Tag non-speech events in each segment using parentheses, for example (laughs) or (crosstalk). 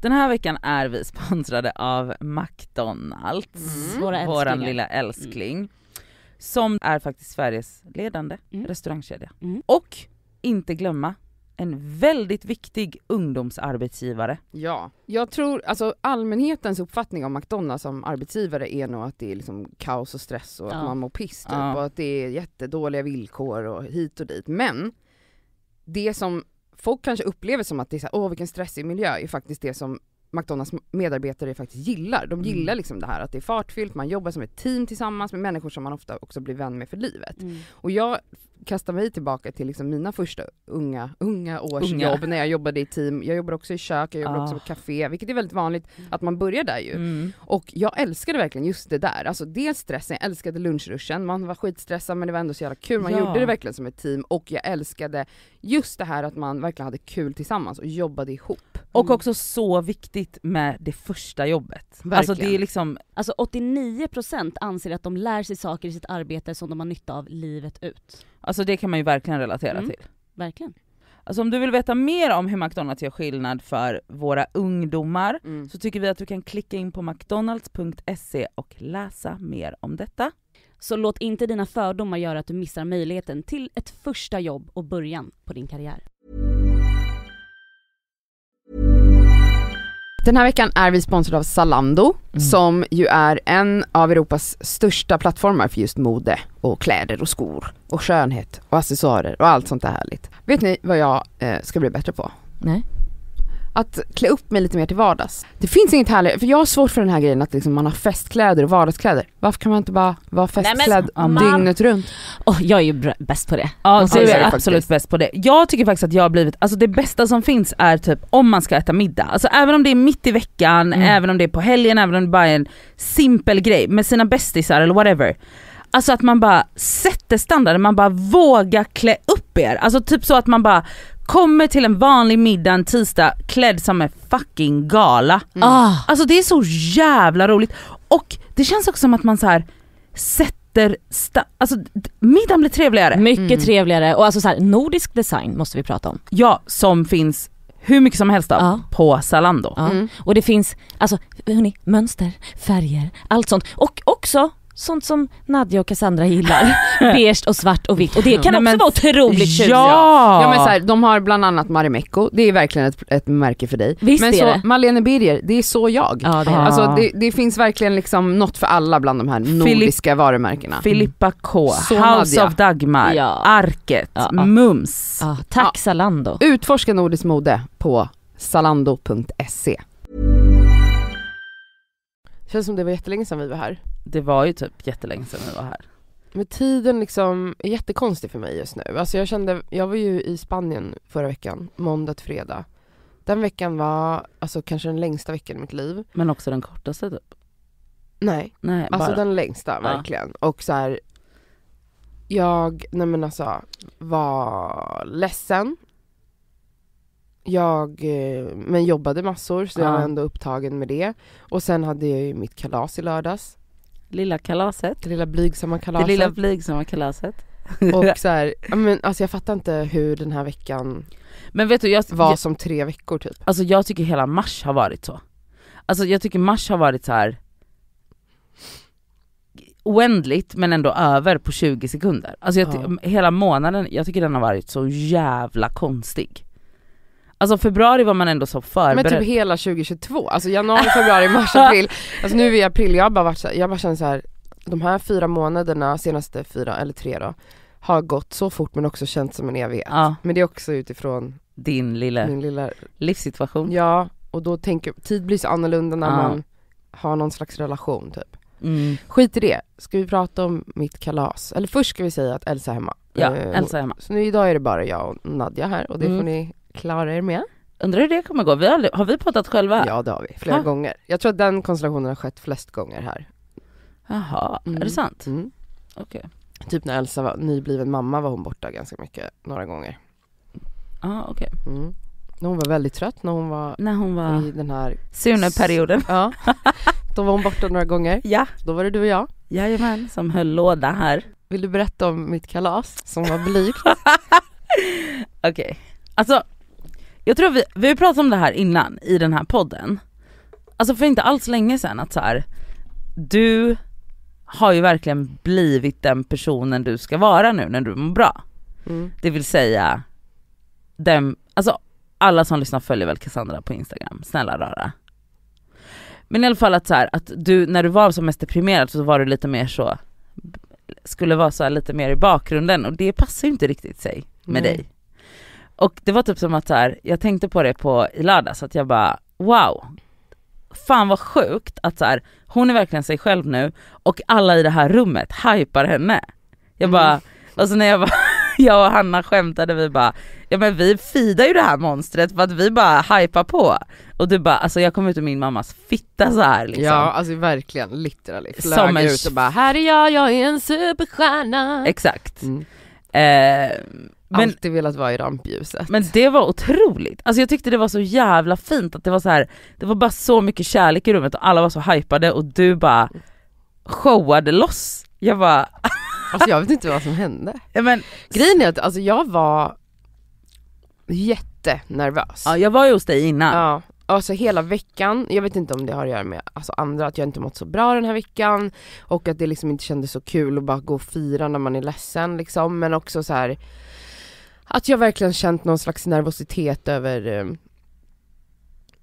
Den här veckan är vi sponsrade av McDonalds, mm. mm. våra våran lilla älskling. Mm. Som är faktiskt Sveriges ledande mm. restaurangkedja. Mm. Och inte glömma, en väldigt viktig ungdomsarbetsgivare. Ja, jag tror alltså allmänhetens uppfattning om McDonalds som arbetsgivare är nog att det är liksom kaos och stress och ja. att man mår piss typ, ja. och att det är jättedåliga villkor och hit och dit. Men det som folk kanske upplever som att det är såhär, åh vilken stressig miljö, är faktiskt det som McDonalds medarbetare faktiskt gillar. De mm. gillar mm. liksom det här att det är fartfyllt, man jobbar som ett team tillsammans med människor som man ofta också blir vän med för livet. Mm. Och jag kasta mig tillbaka till liksom mina första unga, unga års unga. jobb när jag jobbade i team. Jag jobbade också i kök, jag jobbade ah. också på café, vilket är väldigt vanligt mm. att man börjar där ju. Mm. Och jag älskade verkligen just det där, alltså dels stressen, jag älskade lunchruschen, man var skitstressad men det var ändå så jävla kul, man ja. gjorde det verkligen som ett team och jag älskade just det här att man verkligen hade kul tillsammans och jobbade ihop. Mm. Och också så viktigt med det första jobbet. Alltså det är liksom... Alltså 89% anser att de lär sig saker i sitt arbete som de har nytta av livet ut. Alltså det kan man ju verkligen relatera mm. till. Verkligen. Alltså om du vill veta mer om hur McDonalds gör skillnad för våra ungdomar mm. så tycker vi att du kan klicka in på mcdonalds.se och läsa mer om detta. Så låt inte dina fördomar göra att du missar möjligheten till ett första jobb och början på din karriär. Den här veckan är vi sponsrade av Zalando, mm. som ju är en av Europas största plattformar för just mode och kläder och skor och skönhet och accessoarer och allt sånt där härligt. Vet ni vad jag eh, ska bli bättre på? Nej att klä upp mig lite mer till vardags. Det finns inget härligare, för jag har svårt för den här grejen att liksom man har festkläder och vardagskläder. Varför kan man inte bara vara festklädd Nej, man... dygnet runt? Oh, jag är ju bäst på det. Ja du är absolut bäst på det. Jag tycker faktiskt att jag har blivit, alltså det bästa som finns är typ om man ska äta middag. Alltså även om det är mitt i veckan, mm. även om det är på helgen, även om det bara är en simpel grej med sina bästisar eller whatever. Alltså att man bara sätter standarden, man bara vågar klä upp er. Alltså typ så att man bara kommer till en vanlig middag en tisdag klädd som en fucking gala. Mm. Ah. Alltså det är så jävla roligt. Och det känns också som att man så här sätter Alltså middagen blir trevligare. Mycket mm. trevligare och alltså så här, nordisk design måste vi prata om. Ja, som finns hur mycket som helst av ja. på Zalando. Ja. Mm. Och det finns, alltså hörni, mönster, färger, allt sånt. Och också sånt som Nadja och Cassandra gillar. (laughs) Beige och svart och vitt och det kan Nej, också vara otroligt tjusigt. Ja! ja men så här, de har bland annat Marimekko, det är verkligen ett, ett märke för dig. Visst men är så, det. Malene Birger, det är så jag. Ja, det, är. Alltså, det, det, finns verkligen liksom något för alla bland de här nordiska Filip, varumärkena. Filippa K, så House Nadia. of Dagmar, ja. Arket, ja, Mums. Ja, tack Zalando. Utforska nordiskt mode på zalando.se. Känns som det var jättelänge sedan vi var här. Det var ju typ jättelänge sedan vi var här. Men tiden liksom är jättekonstig för mig just nu. Alltså jag kände, jag var ju i Spanien förra veckan, måndag till fredag. Den veckan var alltså kanske den längsta veckan i mitt liv. Men också den kortaste typ? Nej, nej alltså bara. den längsta verkligen. Ja. Och så här, jag, nej men alltså, var ledsen, jag eh, men jobbade massor så jag var ändå upptagen med det. Och sen hade jag ju mitt kalas i lördags. Lilla kalaset. Det lilla blygsamma kalaset. Det lilla blygsamma kalaset. Och (laughs) så här, men alltså jag fattar inte hur den här veckan men vet du, jag, var jag, som tre veckor typ. Alltså jag tycker hela mars har varit så. Alltså jag tycker mars har varit så här oändligt men ändå över på 20 sekunder. Alltså jag, ja. hela månaden, jag tycker den har varit så jävla konstig. Alltså februari var man ändå så förberedd. Men typ hela 2022, alltså januari, februari, (laughs) mars, april. Alltså nu i april, jag har bara, varit så, jag bara känner så här, de här fyra månaderna, senaste fyra eller tre då, har gått så fort men också känts som en evighet. Ja. Men det är också utifrån din lilla, min lilla livssituation. Ja, och då tänker tid blir så annorlunda när ja. man har någon slags relation typ. Mm. Skit i det, ska vi prata om mitt kalas? Eller först ska vi säga att Elsa är hemma. Ja, eh, Elsa är hemma. Så nu, idag är det bara jag och Nadja här och det mm. får ni Klara er med? Undrar hur det kommer gå. Vi har, aldrig, har vi poddat själva? Ja det har vi, flera ha. gånger. Jag tror att den konstellationen har skett flest gånger här. Jaha, mm. är det mm. sant? Mm. Okej. Okay. Typ när Elsa var nybliven mamma var hon borta ganska mycket, några gånger. Ja, ah, okej. Okay. Mm. hon var väldigt trött, när hon var, när hon var i den här Sune-perioden. Ja. (laughs) Då var hon borta några gånger. Ja. Då var det du och jag. Jajamän, som höll låda här. Vill du berätta om mitt kalas som var blygt? (laughs) okej. Okay. Alltså jag tror vi, vi har pratat om det här innan i den här podden. Alltså för inte alls länge sedan att så här, du har ju verkligen blivit den personen du ska vara nu när du mår bra. Mm. Det vill säga, dem, alltså alla som lyssnar följer väl Cassandra på Instagram, snälla rara. Men i alla fall att så här, att du när du var som mest deprimerad så var du lite mer så, skulle vara så lite mer i bakgrunden och det passar ju inte riktigt sig med Nej. dig. Och det var typ som att så här, jag tänkte på det på, i lördags, att jag bara wow, fan vad sjukt att så här, hon är verkligen sig själv nu och alla i det här rummet hypar henne. Jag mm. bara, mm. och så när jag bara, (laughs) jag och Hanna skämtade vi bara, ja men vi fidar ju det här monstret för att vi bara hypar på. Och du bara, alltså jag kom ut ur min mammas fitta så här liksom. Ja alltså verkligen, literally. Flög Som ut och bara, här är jag, jag är en superstjärna. Exakt. Mm. Eh, men, alltid velat vara i rampljuset. Men det var otroligt, alltså jag tyckte det var så jävla fint att det var så här, det var bara så mycket kärlek i rummet och alla var så hypade och du bara showade loss. Jag bara (laughs) Alltså jag vet inte vad som hände. Ja, men, Grejen är att alltså, jag var jättenervös. Ja jag var ju hos dig innan. Ja. Alltså hela veckan, jag vet inte om det har att göra med alltså, andra, att jag inte mått så bra den här veckan och att det liksom inte kändes så kul att bara gå och fira när man är ledsen liksom men också så här, att jag verkligen känt någon slags nervositet över eh,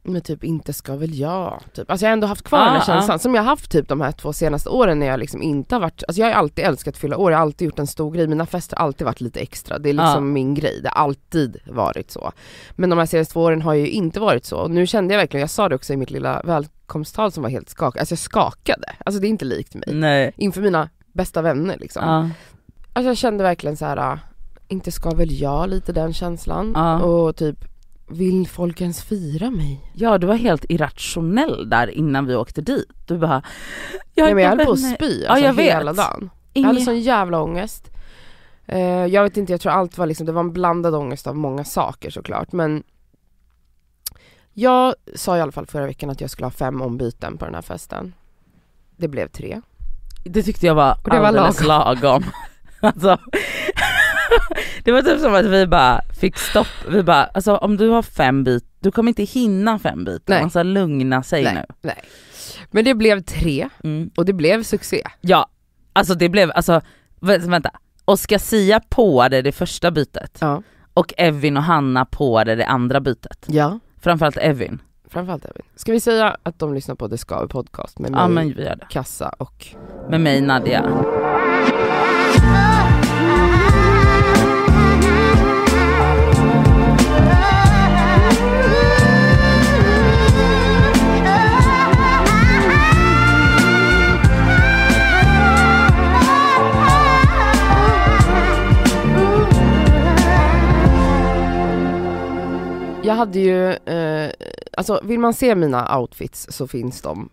men typ inte ska väl jag, typ. Alltså jag har ändå haft kvar ah, den här ah, ah. känslan ah. som jag har haft typ de här två senaste åren när jag liksom inte har varit, alltså jag har alltid älskat att fylla år, jag har alltid gjort en stor grej, mina fester har alltid varit lite extra, det är ah. liksom ah. min grej, det har alltid varit så. Men de här senaste två åren har ju inte varit så, och nu kände jag verkligen, jag sa det också i mitt lilla välkomsttal som var helt skakande, alltså jag skakade, alltså det är inte likt mig. Nej. Inför mina bästa vänner liksom. Alltså jag kände verkligen så här inte ska väl jag lite den känslan ja. och typ vill folk ens fira mig? Ja du var helt irrationell där innan vi åkte dit. Du bara... Jag Nej men jag höll på att spy alltså, ja, jag alltså, hela vet. dagen. Inge... Jag hade sån jävla ångest. Uh, jag vet inte, jag tror allt var liksom, det var en blandad ångest av många saker såklart men jag sa i alla fall förra veckan att jag skulle ha fem ombyten på den här festen. Det blev tre. Det tyckte jag var, och det var lagom. lagom. (laughs) alltså, det var typ som att vi bara fick stopp, vi bara alltså om du har fem bit, du kommer inte hinna fem bitar, Nej. man alltså, lugna sig Nej. nu. Nej. Men det blev tre mm. och det blev succé. Ja, alltså det blev, alltså vänta, Oscar Sia påade det första bytet ja. och Evin och Hanna påade det andra bytet. Ja. Framförallt Evin. Framförallt Evin. Ska vi säga att de lyssnar på The Skaver podcast med mig, ja, Kassa och med mig Nadia. hade ju, eh, alltså vill man se mina outfits så finns de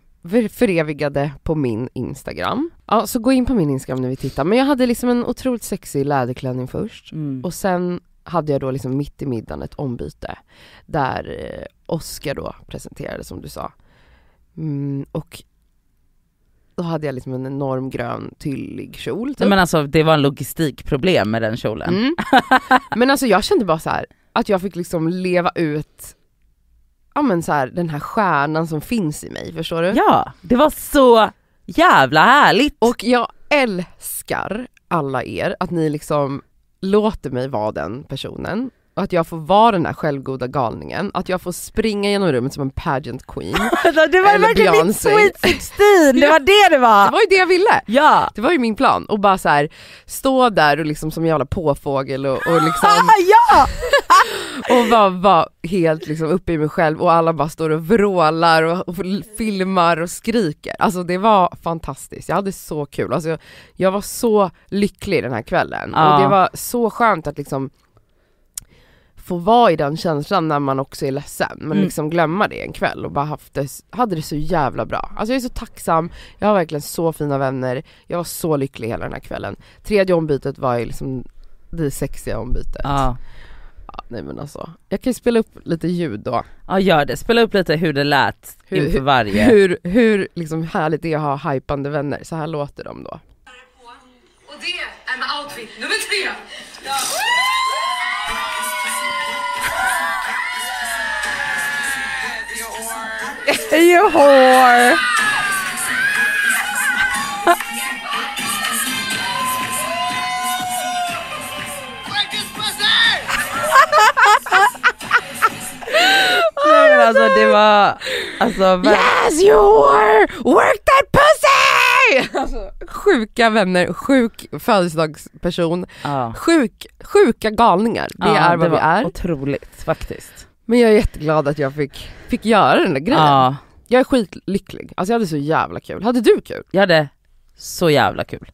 förevigade på min Instagram. Ja, så gå in på min Instagram när vi tittar. Men jag hade liksom en otroligt sexig läderklänning först mm. och sen hade jag då liksom mitt i middagen ett ombyte där eh, Oscar då presenterade som du sa. Mm, och då hade jag liksom en enorm grön tyllig kjol. Typ. Men alltså det var en logistikproblem med den kjolen. Mm. (laughs) Men alltså jag kände bara så här, att jag fick liksom leva ut ja men så här, den här stjärnan som finns i mig, förstår du? Ja, det var så jävla härligt! Och jag älskar alla er, att ni liksom låter mig vara den personen. Och att jag får vara den här självgoda galningen, att jag får springa genom rummet som en pageant queen. (laughs) det var verkligen Beyonce. ditt sweet 16, det var det det var! Det var ju det jag ville! Ja. Det var ju min plan, och bara så här, stå där och liksom som en jävla påfågel och, och liksom... (laughs) ja! och bara var helt liksom uppe i mig själv och alla bara står och vrålar och, och filmar och skriker. Alltså det var fantastiskt, jag hade så kul. Alltså jag, jag var så lycklig den här kvällen ja. och det var så skönt att liksom få vara i den känslan när man också är ledsen men mm. liksom glömma det en kväll och bara haft det, hade det så jävla bra. Alltså jag är så tacksam, jag har verkligen så fina vänner, jag var så lycklig hela den här kvällen. Tredje ombytet var ju liksom det sexiga ombytet. Ah nej men alltså. Jag kan ju spela upp lite ljud då. Ja gör det, spela upp lite hur det lät hur, inför varje. Hur, hur liksom härligt det är att ha hypande vänner, så här låter de då. Och det är med outfit nummer tre! Ja. Dior! Dior! (laughs) Nej alltså det var, alltså Yes you were, work that pussy! Alltså, sjuka vänner, sjuk födelsedagsperson, ah. sjuk, sjuka galningar. Det ah, är vad det vi är. Otroligt faktiskt. Men jag är jätteglad att jag fick, fick göra den där grejen. Ah. Jag är skitlycklig, alltså jag hade så jävla kul. Hade du kul? Jag hade så jävla kul.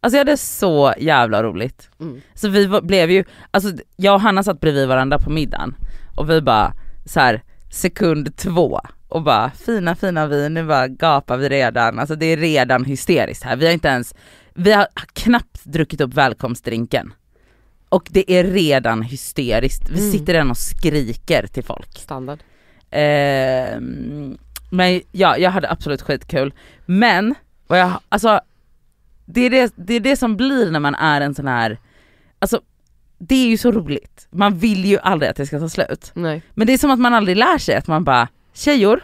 Alltså jag hade så jävla roligt. Mm. Så vi blev ju, alltså jag och Hanna satt bredvid varandra på middagen och vi bara så här, sekund två och bara fina fina vi, nu bara gapar vi redan, alltså det är redan hysteriskt här. Vi har inte ens, vi har knappt druckit upp välkomstdrinken. Och det är redan hysteriskt, vi mm. sitter redan och skriker till folk. Standard. Eh, men ja, jag hade absolut skitkul. Men, vad jag, alltså det är det, det är det som blir när man är en sån här, alltså det är ju så roligt. Man vill ju aldrig att det ska ta slut. Nej. Men det är som att man aldrig lär sig att man bara, tjejor,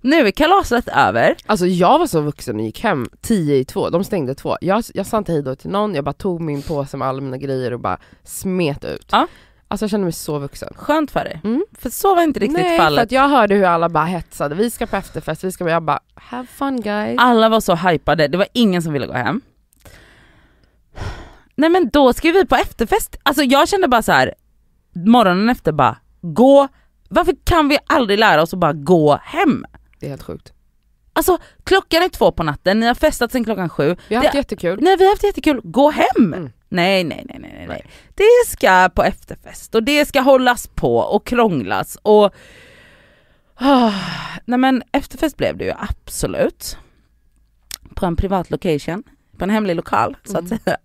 nu är kalaset över. Alltså jag var så vuxen och gick hem tio i två, de stängde två. Jag, jag sa inte hejdå till någon, jag bara tog min påse med alla mina grejer och bara smet ut. Ja. Alltså jag kände mig så vuxen. Skönt för dig. Mm. För så var inte riktigt Nej, fallet. Nej för att jag hörde hur alla bara hetsade, vi ska på efterfest, vi ska på, jag bara have fun guys. Alla var så hypade, det var ingen som ville gå hem nej men då ska vi på efterfest. Alltså jag kände bara så här, morgonen efter bara, gå, varför kan vi aldrig lära oss att bara gå hem? Det är helt sjukt. Alltså klockan är två på natten, ni har festat sedan klockan sju. Vi har haft det, jättekul. Nej vi har haft jättekul, gå hem! Mm. Nej, nej, nej, nej, nej, nej. Det ska på efterfest och det ska hållas på och krånglas och... Oh, nej men efterfest blev det ju absolut. På en privat location, på en hemlig lokal så att mm. säga.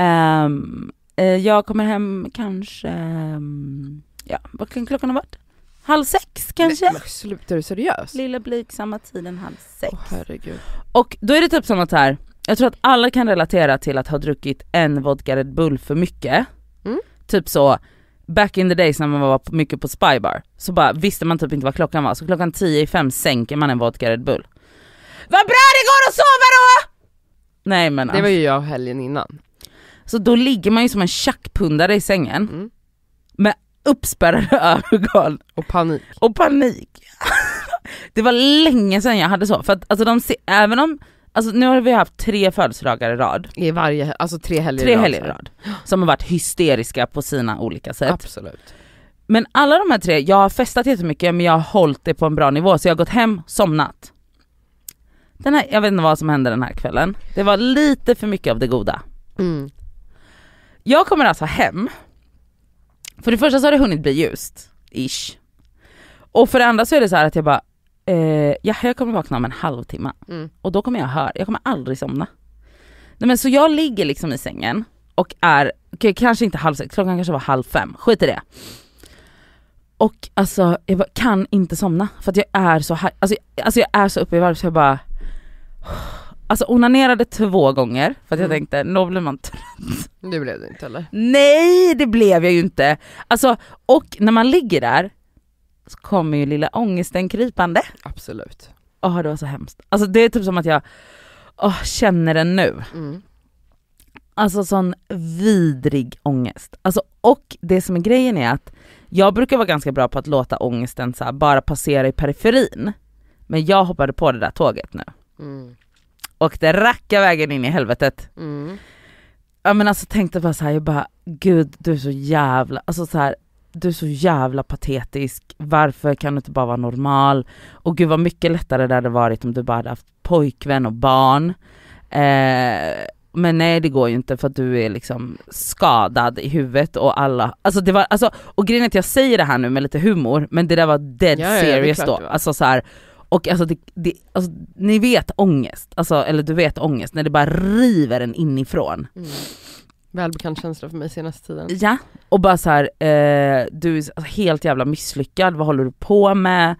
Um, jag kommer hem kanske, um, ja vad kan klockan ha varit? Halv sex kanske? Men, sluta, är du seriös? Lilla blygsamma tiden halv sex. Oh, herregud. Och då är det typ som här, jag tror att alla kan relatera till att ha druckit en vodka Red Bull för mycket. Mm. Typ så, back in the days när man var mycket på spybar, så bara visste man typ inte vad klockan var, så klockan tio i fem sänker man en vodka Red Bull. Vad bra det går att sova då! Nej men Det var ju alltså- jag helgen innan. Så då ligger man ju som en tjackpundare i sängen mm. med uppspärrade (laughs) ögon. Och panik. Och panik. (laughs) det var länge sedan jag hade så, för att alltså de, även om Alltså nu har vi haft tre födelsedagar i rad. I varje, alltså tre helger tre i rad. Helger rad som har varit hysteriska på sina olika sätt. Absolut. Men alla de här tre, jag har festat jättemycket men jag har hållit det på en bra nivå så jag har gått hem, somnat. Den här, jag vet inte vad som hände den här kvällen. Det var lite för mycket av det goda. Mm. Jag kommer alltså hem, för det första så har det hunnit bli ljust, ish. Och för det andra så är det så att jag bara, eh, ja, jag kommer vakna om en halvtimme. Mm. Och då kommer jag höra, jag kommer aldrig somna. Nej, men så jag ligger liksom i sängen och är, okay, kanske inte halv sex, klockan kanske var halv fem, skit i det. Och alltså jag bara, kan inte somna för att jag är så, alltså, alltså jag är så uppe i varv så jag bara Alltså onanerade två gånger för att jag mm. tänkte, då blir man trött. Det blev du inte heller. Nej det blev jag ju inte! Alltså, och när man ligger där så kommer ju lilla ångesten krypande. Absolut. Åh oh, det var så hemskt. Alltså det är typ som att jag oh, känner den nu. Mm. Alltså sån vidrig ångest. Alltså, och det som är grejen är att jag brukar vara ganska bra på att låta ångesten så bara passera i periferin. Men jag hoppade på det där tåget nu. Mm och det rackade vägen in i helvetet. Mm. Ja men alltså tänkte bara så här, jag bara gud du är så jävla, alltså så här, du är så jävla patetisk, varför kan du inte bara vara normal? Och gud vad mycket lättare det hade varit om du bara hade haft pojkvän och barn. Eh, men nej det går ju inte för att du är liksom skadad i huvudet och alla, alltså det var, alltså, och grejen är att jag säger det här nu med lite humor men det där var dead ja, serious ja, då, alltså så här, och alltså, det, det, alltså, ni vet ångest, alltså, eller du vet ångest, när det bara river en inifrån. Mm. Välbekant känsla för mig senaste tiden. Ja, och bara så här, eh, du är alltså, helt jävla misslyckad, vad håller du på med?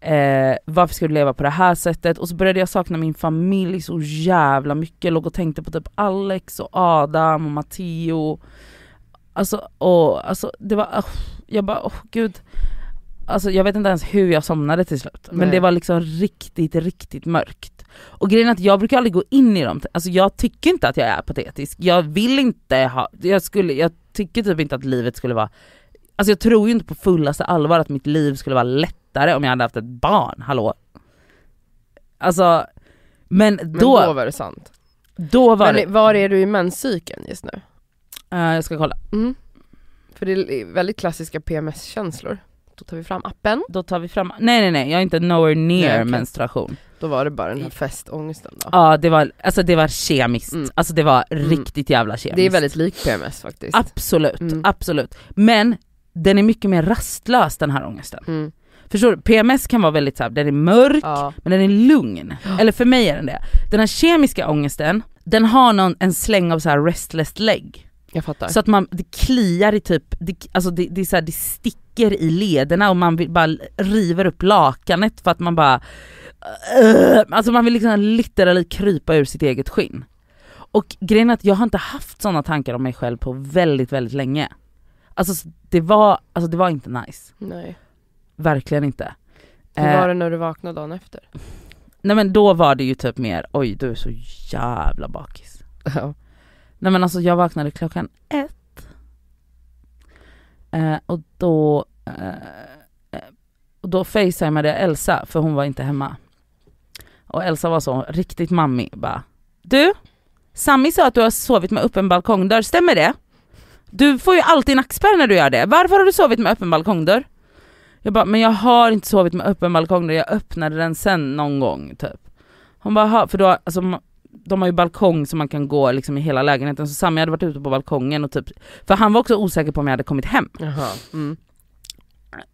Eh, varför ska du leva på det här sättet? Och så började jag sakna min familj så jävla mycket, låg och tänkte på typ Alex och Adam och Matteo. Alltså, och, alltså det var, ah, jag bara oh, gud alltså jag vet inte ens hur jag somnade till slut. Men Nej. det var liksom riktigt, riktigt mörkt. Och grejen är att jag brukar aldrig gå in i dem, alltså jag tycker inte att jag är patetisk. Jag vill inte ha, jag, skulle, jag tycker typ inte att livet skulle vara, alltså jag tror ju inte på fullaste allvar att mitt liv skulle vara lättare om jag hade haft ett barn, hallå? Alltså, men då... Men då var det sant. Då var men, det... var är du i menscykeln just nu? Uh, jag ska kolla. Mm. För det är väldigt klassiska PMS-känslor. Då tar vi fram appen. Då tar vi fram, nej nej nej jag är inte nowhere near nej, okay. menstruation. Då var det bara den här festångesten då? Ja det var, alltså det var kemiskt, mm. alltså det var mm. riktigt jävla kemiskt. Det är väldigt likt PMS faktiskt. Absolut, mm. absolut. Men den är mycket mer rastlös den här ångesten. Mm. Förstår du? PMS kan vara väldigt såhär, den är mörk, ja. men den är lugn. Eller för mig är den det. Den här kemiska ångesten, den har någon, en släng av så här restless leg. Jag fattar. Så att man, det kliar i typ, det, alltså det, det är så här, det sticker rycker i lederna och man vill bara river upp lakanet för att man bara... Uh, alltså man vill liksom literally krypa ur sitt eget skinn. Och grejen är att jag har inte haft sådana tankar om mig själv på väldigt, väldigt länge. Alltså det var, alltså, det var inte nice. Nej. Verkligen inte. Hur var eh, det när du vaknade dagen efter? Nej men då var det ju typ mer, oj du är så jävla bakis. Ja. Nej men alltså jag vaknade klockan ett Eh, och då, eh, och eh, då facetimade jag Elsa för hon var inte hemma. Och Elsa var så riktigt mammig bara. Du, Sammy sa att du har sovit med öppen balkongdörr, stämmer det? Du får ju alltid nackspärr när du gör det. Varför har du sovit med öppen balkongdörr? Jag bara, men jag har inte sovit med öppen balkongdörr, jag öppnade den sen någon gång typ. Hon bara, för då, alltså de har ju balkong så man kan gå liksom i hela lägenheten, så Sami hade varit ute på balkongen och typ, för han var också osäker på om jag hade kommit hem. Mm.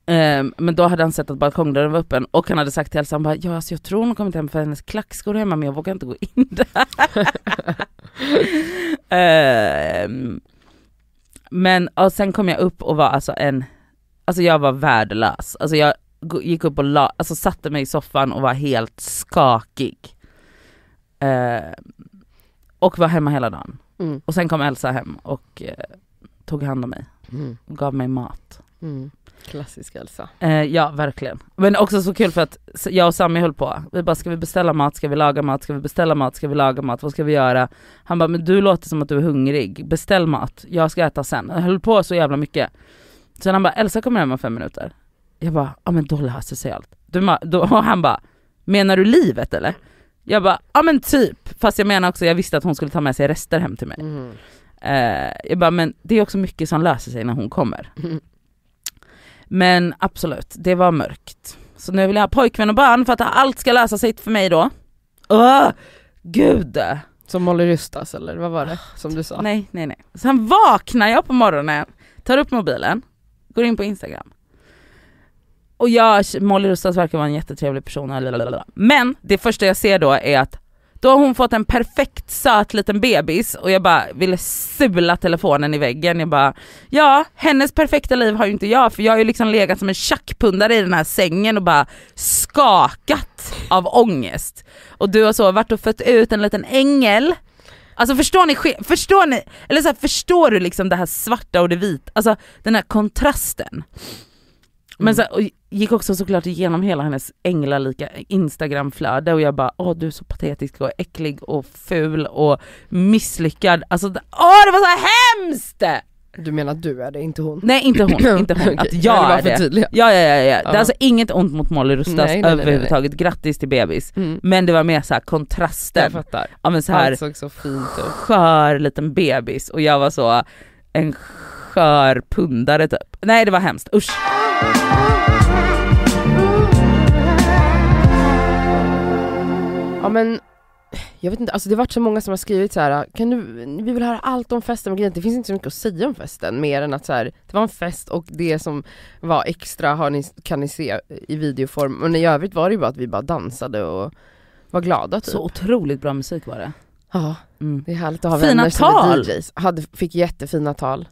Ehm, men då hade han sett att balkongdörren var öppen och han hade sagt till Elsa, han bara, ja alltså jag tror hon har kommit hem för hennes klackskor är hemma men jag vågar inte gå in där. (laughs) Ehm, men och sen kom jag upp och var alltså en, alltså jag var värdelös. Alltså jag gick upp och la, alltså satte mig i soffan och var helt skakig. Eh, och var hemma hela dagen. Mm. Och sen kom Elsa hem och eh, tog hand om mig. Mm. Och gav mig mat. Mm. Klassisk Elsa. Eh, ja, verkligen. Men också så kul för att jag och Sami höll på. Vi bara, ska vi beställa mat? Ska vi laga mat? Ska vi beställa mat? Ska vi laga mat? Vad ska vi göra? Han bara, men du låter som att du är hungrig. Beställ mat. Jag ska äta sen. Jag höll på så jävla mycket. Sen han bara, Elsa kommer hem om fem minuter. Jag bara, ja men då löser sig allt. Du, då, och han bara, menar du livet eller? Jag bara, ja men typ. Fast jag menar också, jag visste att hon skulle ta med sig rester hem till mig. Mm. Uh, jag bara, men det är också mycket som löser sig när hon kommer. Mm. Men absolut, det var mörkt. Så nu vill jag ha pojkvän och barn för att allt ska lösa sig för mig då. Öh, gud! Som Molly Rystas eller vad var det som du sa? Nej, nej, nej. Sen vaknar jag på morgonen, tar upp mobilen, går in på Instagram och jag, Molly Rostas verkar vara en jättetrevlig person. Lalalala. Men det första jag ser då är att då har hon fått en perfekt söt liten bebis och jag bara ville sula telefonen i väggen. Jag bara, ja hennes perfekta liv har ju inte jag för jag har ju liksom legat som en tjackpundare i den här sängen och bara skakat av ångest. Och du har så varit och fött ut en liten ängel. Alltså förstår ni, förstår ni, eller så här, förstår du liksom det här svarta och det vita, alltså den här kontrasten. Mm. Men så, gick också såklart igenom hela hennes änglalika instagramflöde och jag bara åh du är så patetisk och äcklig och ful och misslyckad. Alltså åh det var så hemskt! Du menar att du är det, inte hon? Nej inte hon, inte hon. (clears throat) Att jag, jag är det. Ja, ja, ja, ja. Det är alltså inget ont mot Molly Rustas överhuvudtaget, grattis till bebis. Mm. Men det var mer såhär kontrasten. Jag fattar. Ja, Allt såg så fint ut. Skör liten bebis och jag var så en skör pundare typ. Nej det var hemskt, usch. Ja men, jag vet inte, alltså det har varit så många som har skrivit så här, kan du, vi vill höra allt om festen, men grejen det finns inte så mycket att säga om festen mer än att så här, det var en fest och det som var extra har ni, kan ni se i videoform, men i övrigt var det ju bara att vi bara dansade och var glada typ. Så otroligt bra musik var det. Ja, mm. det är härligt att ha Fina vänner tal. som är DJs. Hade, fick jättefina tal.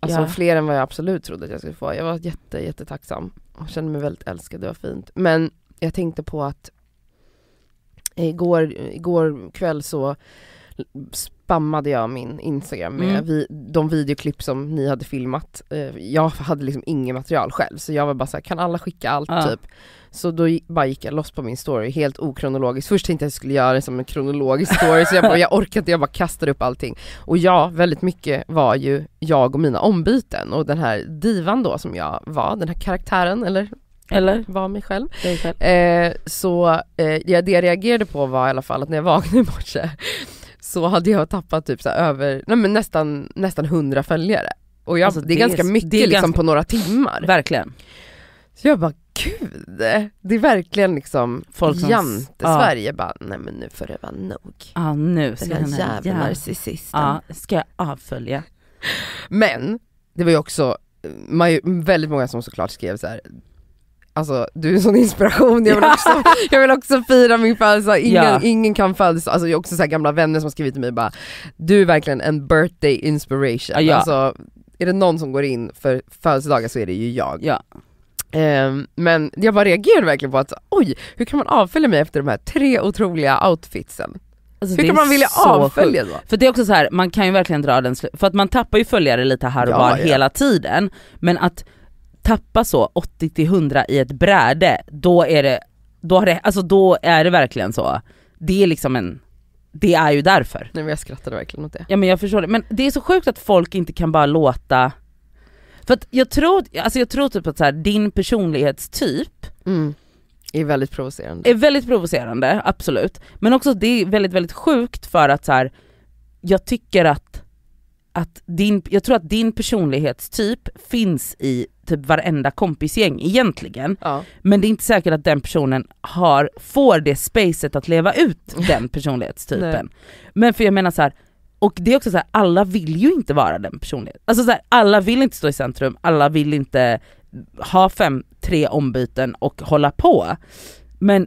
Alltså ja. fler än vad jag absolut trodde att jag skulle få. Jag var jätte, jättetacksam och kände mig väldigt älskad, det var fint. Men jag tänkte på att igår, igår kväll så spammade jag min Instagram med mm. vi, de videoklipp som ni hade filmat. Eh, jag hade liksom inget material själv så jag var bara såhär, kan alla skicka allt ja. typ? Så då bara gick jag loss på min story, helt okronologiskt. Först tänkte jag att jag skulle göra det som en kronologisk story så jag, bara, jag orkade inte, jag bara kastade upp allting. Och ja, väldigt mycket var ju jag och mina ombyten och den här divan då som jag var, den här karaktären eller eller? Var mig själv. själv. Eh, så eh, det jag reagerade på var i alla fall att när jag vaknade i morse så hade jag tappat typ så över, nej men nästan, nästan 100 följare. Och jag, alltså, det, är ganska är, mycket är liksom ganska... på några timmar. Verkligen. Så jag bara gud, det är verkligen liksom Folk som, jante-Sverige ja. bara, nej men nu får det vara nog. Ja nu ska den här jävla jävla narcissisten. Ja, ska jag avfölja. Men, det var ju också eh, väldigt många som såklart skrev så här, Alltså du är en sån inspiration, jag vill också, jag vill också fira min födelsedag, ingen, ja. ingen kan födelsedag, alltså, jag har också så gamla vänner som har skrivit till mig bara Du är verkligen en birthday inspiration, ja. alltså är det någon som går in för födelsedagar så är det ju jag. Ja. Um, men jag bara reagerade verkligen på att oj, hur kan man avfölja mig efter de här tre otroliga outfitsen? Alltså, Hur kan man vilja avfölja då? För det är också så här, man kan ju verkligen dra den för att man tappar ju följare lite här och ja, var ja. hela tiden. Men att tappa så 80 100 i ett bräde, då är det, då har det, alltså då är det verkligen så. Det är liksom en, det är ju därför. Nej men jag skrattade verkligen åt det. Ja men jag förstår det, men det är så sjukt att folk inte kan bara låta för att jag tror, alltså jag tror typ att så här, din personlighetstyp mm. är väldigt provocerande. Är väldigt provocerande, absolut. Men också det är väldigt väldigt sjukt för att så här, jag tycker att att din, jag tror att din personlighetstyp finns i typ varenda kompisgäng egentligen. Ja. Men det är inte säkert att den personen har, får det spacet att leva ut (laughs) den personlighetstypen. men för jag menar så här, och det är också så här, alla vill ju inte vara den personligheten. Alltså så här, alla vill inte stå i centrum, alla vill inte ha fem, tre ombyten och hålla på. Men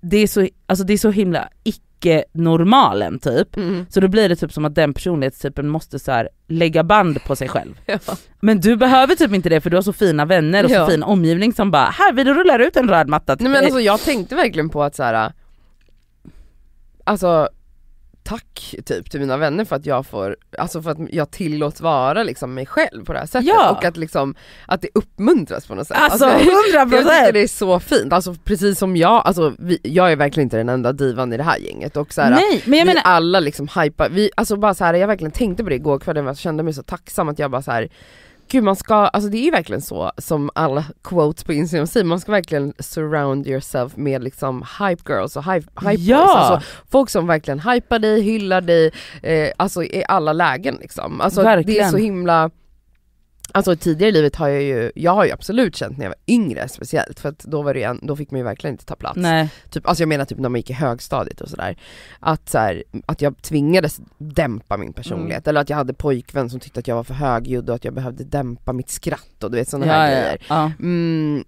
det är så, alltså det är så himla ick icke-normalen typ. Mm. Så då blir det typ som att den personlighetstypen måste så här, lägga band på sig själv. (laughs) Ja. Men du behöver typ inte det för du har så fina vänner och ja. så fin omgivning som bara “här, vi rullar ut en röd matta”. till Nej men alltså jag tänkte verkligen på att så här. Äh, alltså tack typ till mina vänner för att jag får, alltså för att jag tillåts vara liksom mig själv på det här sättet ja. och att liksom, att det uppmuntras på något sätt. Alltså, alltså 100%! Jag, tycker det är så fint, alltså precis som jag, alltså vi, jag är verkligen inte den enda divan i det här gänget och så här, Nej, men jag vi menar... alla liksom hypar, vi, alltså bara så här, jag verkligen tänkte på det igår kväll, jag kände mig så tacksam att jag bara så här Gud man ska, alltså det är ju verkligen så som alla quotes på Instagram säger, man ska verkligen surround yourself med liksom hype girls och hype, hype ja! boys. Alltså, folk som verkligen hypar dig, hyllar dig, eh, alltså i alla lägen liksom. Alltså verkligen. det är så himla Alltså tidigare i livet har jag ju, jag har ju absolut känt när jag var yngre speciellt, för att då var det en, då fick man ju verkligen inte ta plats. Nej. Typ, alltså jag menar typ när man gick i högstadiet och sådär. Att, så att jag tvingades dämpa min personlighet, mm. eller att jag hade pojkvän som tyckte att jag var för högljudd och att jag behövde dämpa mitt skratt och du vet sådana ja, här ja, grejer. Ja. Mm,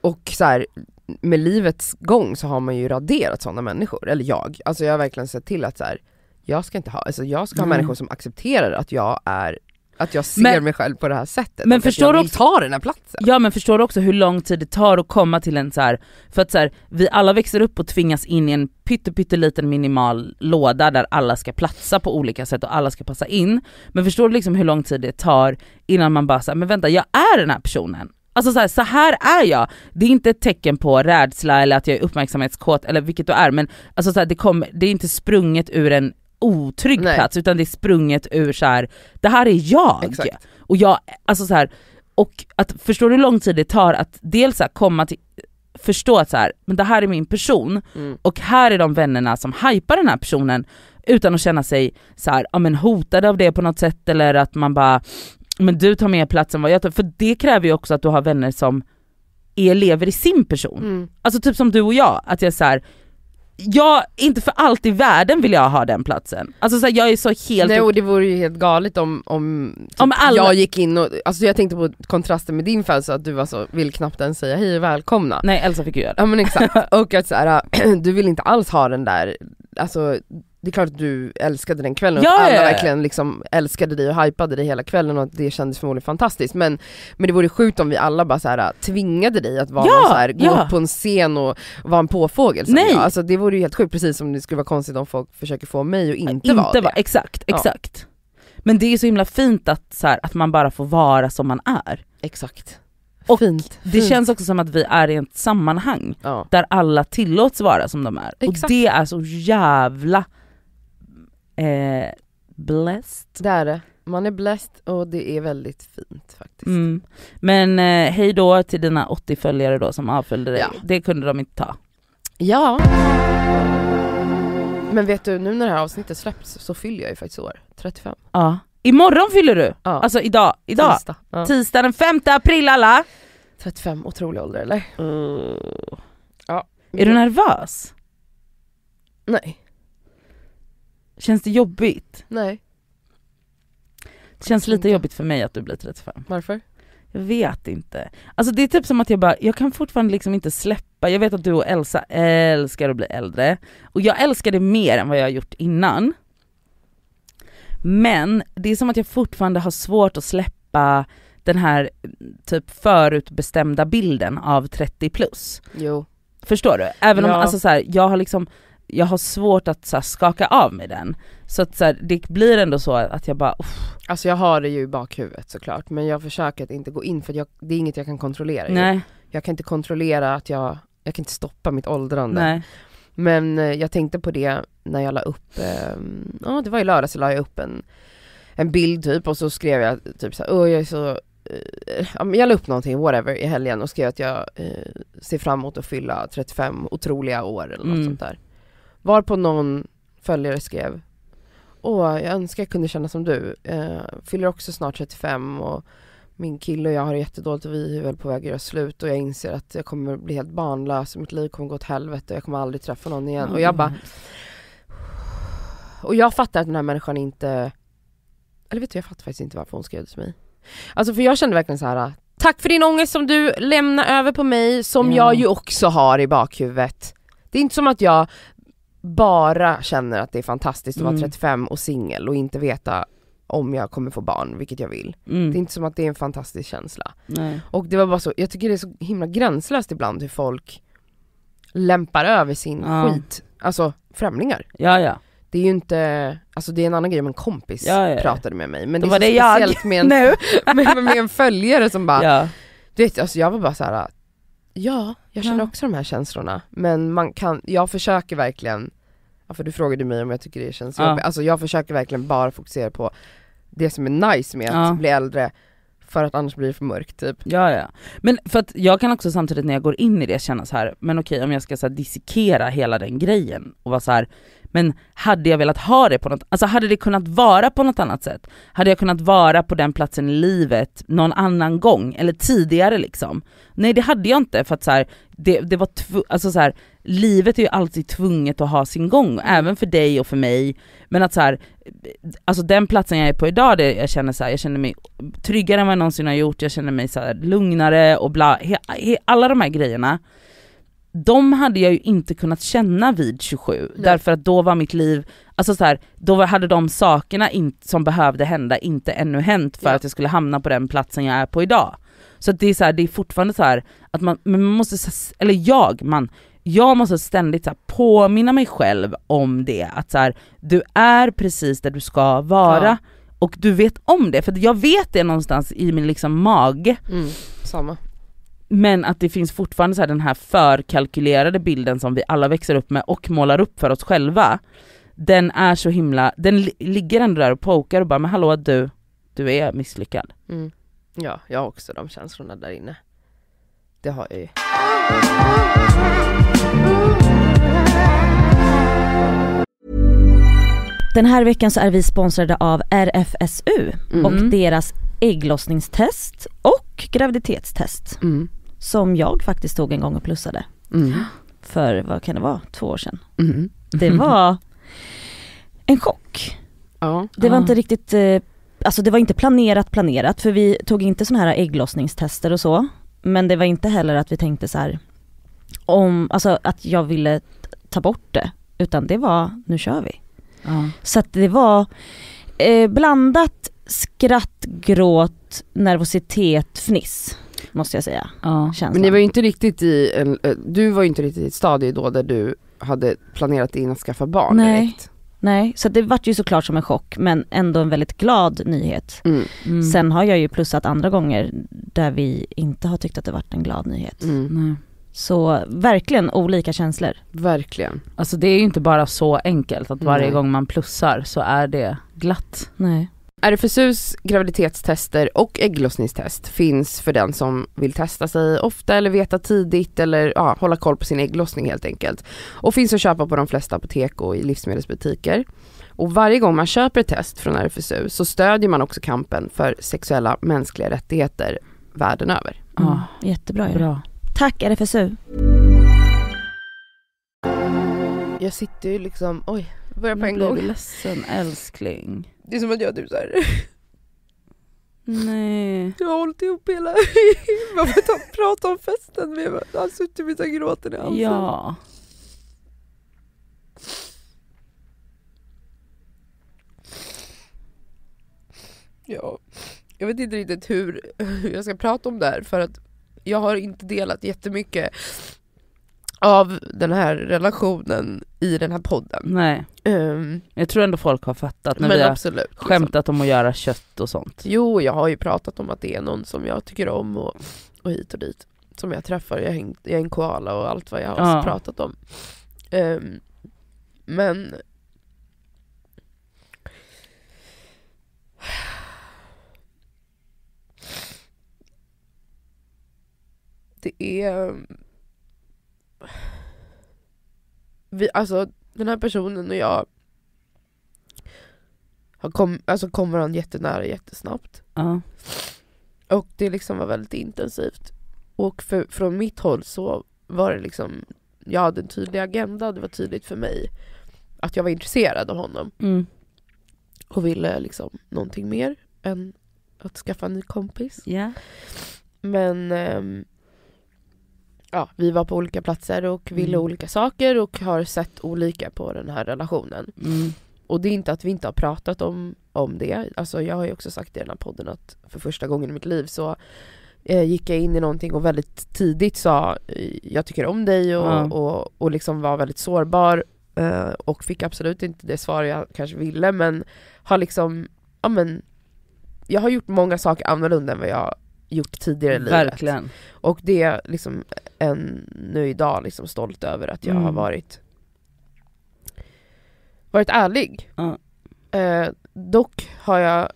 och så här, med livets gång så har man ju raderat sådana människor, eller jag. Alltså jag har verkligen sett till att så här, jag ska inte ha, alltså jag ska ha människor som accepterar att jag är att jag ser men, mig själv på det här sättet, men förstår du jag också, ta den här platsen. Ja men förstår du också hur lång tid det tar att komma till en så här, för att så här, vi alla växer upp och tvingas in i en pytteliten minimal låda där alla ska platsa på olika sätt och alla ska passa in. Men förstår du liksom hur lång tid det tar innan man bara såhär, men vänta jag är den här personen. Alltså så här, så här, är jag. Det är inte ett tecken på rädsla eller att jag är uppmärksamhetskåt eller vilket du är men alltså så här, det, kom, det är inte sprunget ur en otrygg Nej. plats utan det är sprunget ur så här, det här är jag! Exakt. Och jag, alltså så här, och att, förstår du hur lång tid det tar att dels här, komma till, förstå att så här, men det här är min person mm. och här är de vännerna som hypar den här personen utan att känna sig så här, ja, men hotad av det på något sätt eller att man bara, men du tar mer plats än vad jag tar. För det kräver ju också att du har vänner som är, elever i sin person. Mm. Alltså typ som du och jag, att jag är så här, jag, inte för allt i världen vill jag ha den platsen. Alltså så här, jag är så helt... Nej och det vore ju helt galet om, om, typ om alla... jag gick in och, alltså jag tänkte på kontrasten med din födelsedag att du var så, alltså vill knappt ens säga hej och välkomna. Nej Elsa fick ju göra det. Ja men exakt, (laughs) och att så här, (clears throat) du vill inte alls ha den där, alltså det är klart att du älskade den kvällen och ja, alla ja, ja. verkligen liksom älskade dig och hypade dig hela kvällen och det kändes förmodligen fantastiskt men, men det vore sjukt om vi alla bara så här, äh, tvingade dig att vara någon så här, gå upp på en scen och vara en påfågel som Nej. jag. Alltså, det vore ju helt sjukt, precis som det skulle vara konstigt om folk försöker få mig att inte, äh, inte vara det. Va, exakt, exakt. Men det är så himla fint att, så här, att man bara får vara som man är. Exakt. Och fint, det fint. känns också som att vi är i ett sammanhang där alla tillåts vara som de är. Exakt. Och det är så jävla eh, blessed. Det är det. Man är blessed och det är väldigt fint faktiskt. Mm. Men eh, hej då till dina 80 följare då som avföljde dig. Ja. Det kunde de inte ta. Ja. Men vet du, nu när det här avsnittet släpps så fyller jag ju faktiskt år, 35. Ja. Imorgon fyller du! Ja. Alltså idag, idag. Tisdag. Ja. Tisdag den 5 april alla! 35, otrolig ålder eller? Mm. Ja. Är du nervös? Nej. Känns det jobbigt? Nej. Det känns lite jobbigt för mig att du blir 35. Varför? Jag vet inte. Alltså det är typ som att jag bara, jag kan fortfarande liksom inte släppa, jag vet att du och Elsa älskar att bli äldre. Och jag älskar det mer än vad jag har gjort innan. Men det är som att jag fortfarande har svårt att släppa den här typ förutbestämda bilden av 30 plus. Jo. Förstår du? Även om, alltså så här, jag har liksom jag har svårt att så här, skaka av mig den. Så att så här, det blir ändå så att jag bara uff. Alltså jag har det ju i bakhuvudet såklart men jag försöker att inte gå in för jag, det är inget jag kan kontrollera. Nej. Ju. Jag kan inte kontrollera att jag, jag kan inte stoppa mitt åldrande. Nej. Men eh, jag tänkte på det när jag la upp, eh, ja eh, oh, det var i lördags så la jag upp en, en bild typ och så skrev jag typ såhär, oh, jag är så eh, jag la upp någonting, whatever, i helgen och skrev att jag eh, ser fram emot att fylla 35 otroliga år eller något mm. sånt där. Var på någon följare skrev Åh, jag önskar jag kunde känna som du. Eh, fyller också snart 35 och min kille och jag har jättedåligt och vi är väl på väg att göra slut och jag inser att jag kommer bli helt barnlös och mitt liv kommer gå åt helvete och jag kommer aldrig träffa någon igen. Mm. Och jag bara (sighs) Och jag fattar att den här människan inte Eller vet du, jag fattar faktiskt inte varför hon skrev det till mig. Alltså för jag kände verkligen så här. Tack för din ångest som du lämnar över på mig, som mm. jag ju också har i bakhuvudet. Det är inte som att jag bara känner att det är fantastiskt att mm. vara 35 och singel och inte veta om jag kommer få barn, vilket jag vill. Mm. Det är inte som att det är en fantastisk känsla. Nej. Och det var bara så, jag tycker det är så himla gränslöst ibland hur folk lämpar över sin ja. skit, alltså främlingar. Ja, ja. Det är ju inte, alltså det är en annan grej om en kompis ja, ja. pratade med mig, men det, det är så det speciellt jag. med en, (laughs) (laughs) med, med, en följare som bara, du vet alltså jag var bara så här Ja, jag känner ja. också de här känslorna. Men man kan, jag försöker verkligen, ja, för du frågade mig om jag tycker det känns ja. jobbigt, alltså jag försöker verkligen bara fokusera på det som är nice med att bli äldre för att annars blir det för mörkt typ. Ja ja. Men för att jag kan också samtidigt när jag går in i det känna så här, men okej om jag ska så här, dissekera hela den grejen och vara så här, men hade jag velat ha det på något, alltså hade det kunnat vara på något annat sätt? Hade jag kunnat vara på den platsen i livet någon annan gång eller tidigare liksom? Nej det hade jag inte för att så här, det, det, var alltså så här, livet är ju alltid tvunget att ha sin gång, även för dig och för mig. Men att så här, alltså den platsen jag är på idag, det jag känner så här, jag känner mig tryggare än vad jag någonsin har gjort, jag känner mig så lugnare och bla, he, he, alla de här grejerna de hade jag ju inte kunnat känna vid 27, Nej. därför att då var mitt liv, alltså så här, då hade de sakerna in, som behövde hända inte ännu hänt för ja. att jag skulle hamna på den platsen jag är på idag. Så det är så här, det är fortfarande så här, att man, man måste, eller jag, man, jag måste ständigt så påminna mig själv om det, att så du är precis där du ska vara. Ja och du vet om det, för jag vet det någonstans i min liksom mage. Mm, samma. Men att det finns fortfarande så här den här förkalkylerade bilden som vi alla växer upp med och målar upp för oss själva. Den är så himla, den ligger ändå där och pokar och bara men hallå du, du är misslyckad. Mm. Ja, jag har också de känslorna där inne. Det har jag ju. Den här veckan så är vi sponsrade av RFSU mm. och deras ägglossningstest och graviditetstest. Mm. Som jag faktiskt tog en gång och plussade. Mm. För vad kan det vara, två år sedan. Mm. Det (laughs) var en chock. Ja, det var ja. inte riktigt, eh, alltså det var inte planerat planerat för vi tog inte sådana här ägglossningstester och så. Men det var inte heller att vi tänkte så här, om, alltså att jag ville ta bort det. Utan det var, nu kör vi. Ja. Så att det var eh, blandat skratt, gråt, nervositet, fniss. Måste jag säga. Ja. Men ni var ju inte riktigt i en, eh, du var ju inte riktigt i ett stadie då där du hade planerat in att skaffa barn Nej. direkt. Nej, så det vart ju såklart som en chock men ändå en väldigt glad nyhet. Mm. Mm. Sen har jag ju plussat andra gånger där vi inte har tyckt att det varit en glad nyhet. Mm. Så verkligen olika känslor. Verkligen. Alltså det är ju inte bara så enkelt att varje gång man plussar så är det glatt. Nej. RFSUs graviditetstester och ägglossningstest finns för den som vill testa sig ofta eller veta tidigt eller ja, hålla koll på sin ägglossning helt enkelt. Och finns att köpa på de flesta apotek och i livsmedelsbutiker. Och varje gång man köper ett test från RFSU så stödjer man också kampen för sexuella mänskliga rättigheter världen över. Ja, Mm. jättebra Bra. Tack RFSU. Jag sitter ju liksom, oj Börja på en gång. Nu blir ledsen älskling. Det är som att jag typ såhär Nej. Jag har hållit ihop hela Man (laughs) får ta, prata om festen med Jag har suttit med gråten i halsen. Ja. Ja. Jag vet inte riktigt hur jag ska prata om det här för att jag har inte delat jättemycket av den här relationen i den här podden. Nej. Um, jag tror ändå folk har fattat när men vi har absolut, liksom. skämtat liksom. om att göra kött och sånt. Jo, jag har ju pratat om att det är någon som jag tycker om och, och hit och dit. Som jag träffar, jag är, jag är en koala och allt vad jag har ja. pratat om. Um, men det är vi, alltså den här personen och jag har kom, alltså kom varandra jättenära jättesnabbt. Uh. Och det liksom var väldigt intensivt. Och för, från mitt håll så var det liksom, jag hade en tydlig agenda, det var tydligt för mig att jag var intresserad av honom. Mm. Och ville liksom någonting mer än att skaffa en ny kompis. Yeah. Men um, ja, vi var på olika platser och ville mm. olika saker och har sett olika på den här relationen. Mm. Och det är inte att vi inte har pratat om, om det. Alltså jag har ju också sagt i den här podden att för första gången i mitt liv så eh, gick jag in i någonting och väldigt tidigt sa eh, jag tycker om dig och, mm. och, och liksom var väldigt sårbar eh, och fick absolut inte det svar jag kanske ville men har liksom, ja men jag har gjort många saker annorlunda än vad jag gjort tidigare i livet. Verkligen. Och det är liksom ännu idag liksom stolt över att jag mm. har varit varit ärlig. Mm. Eh, dock har jag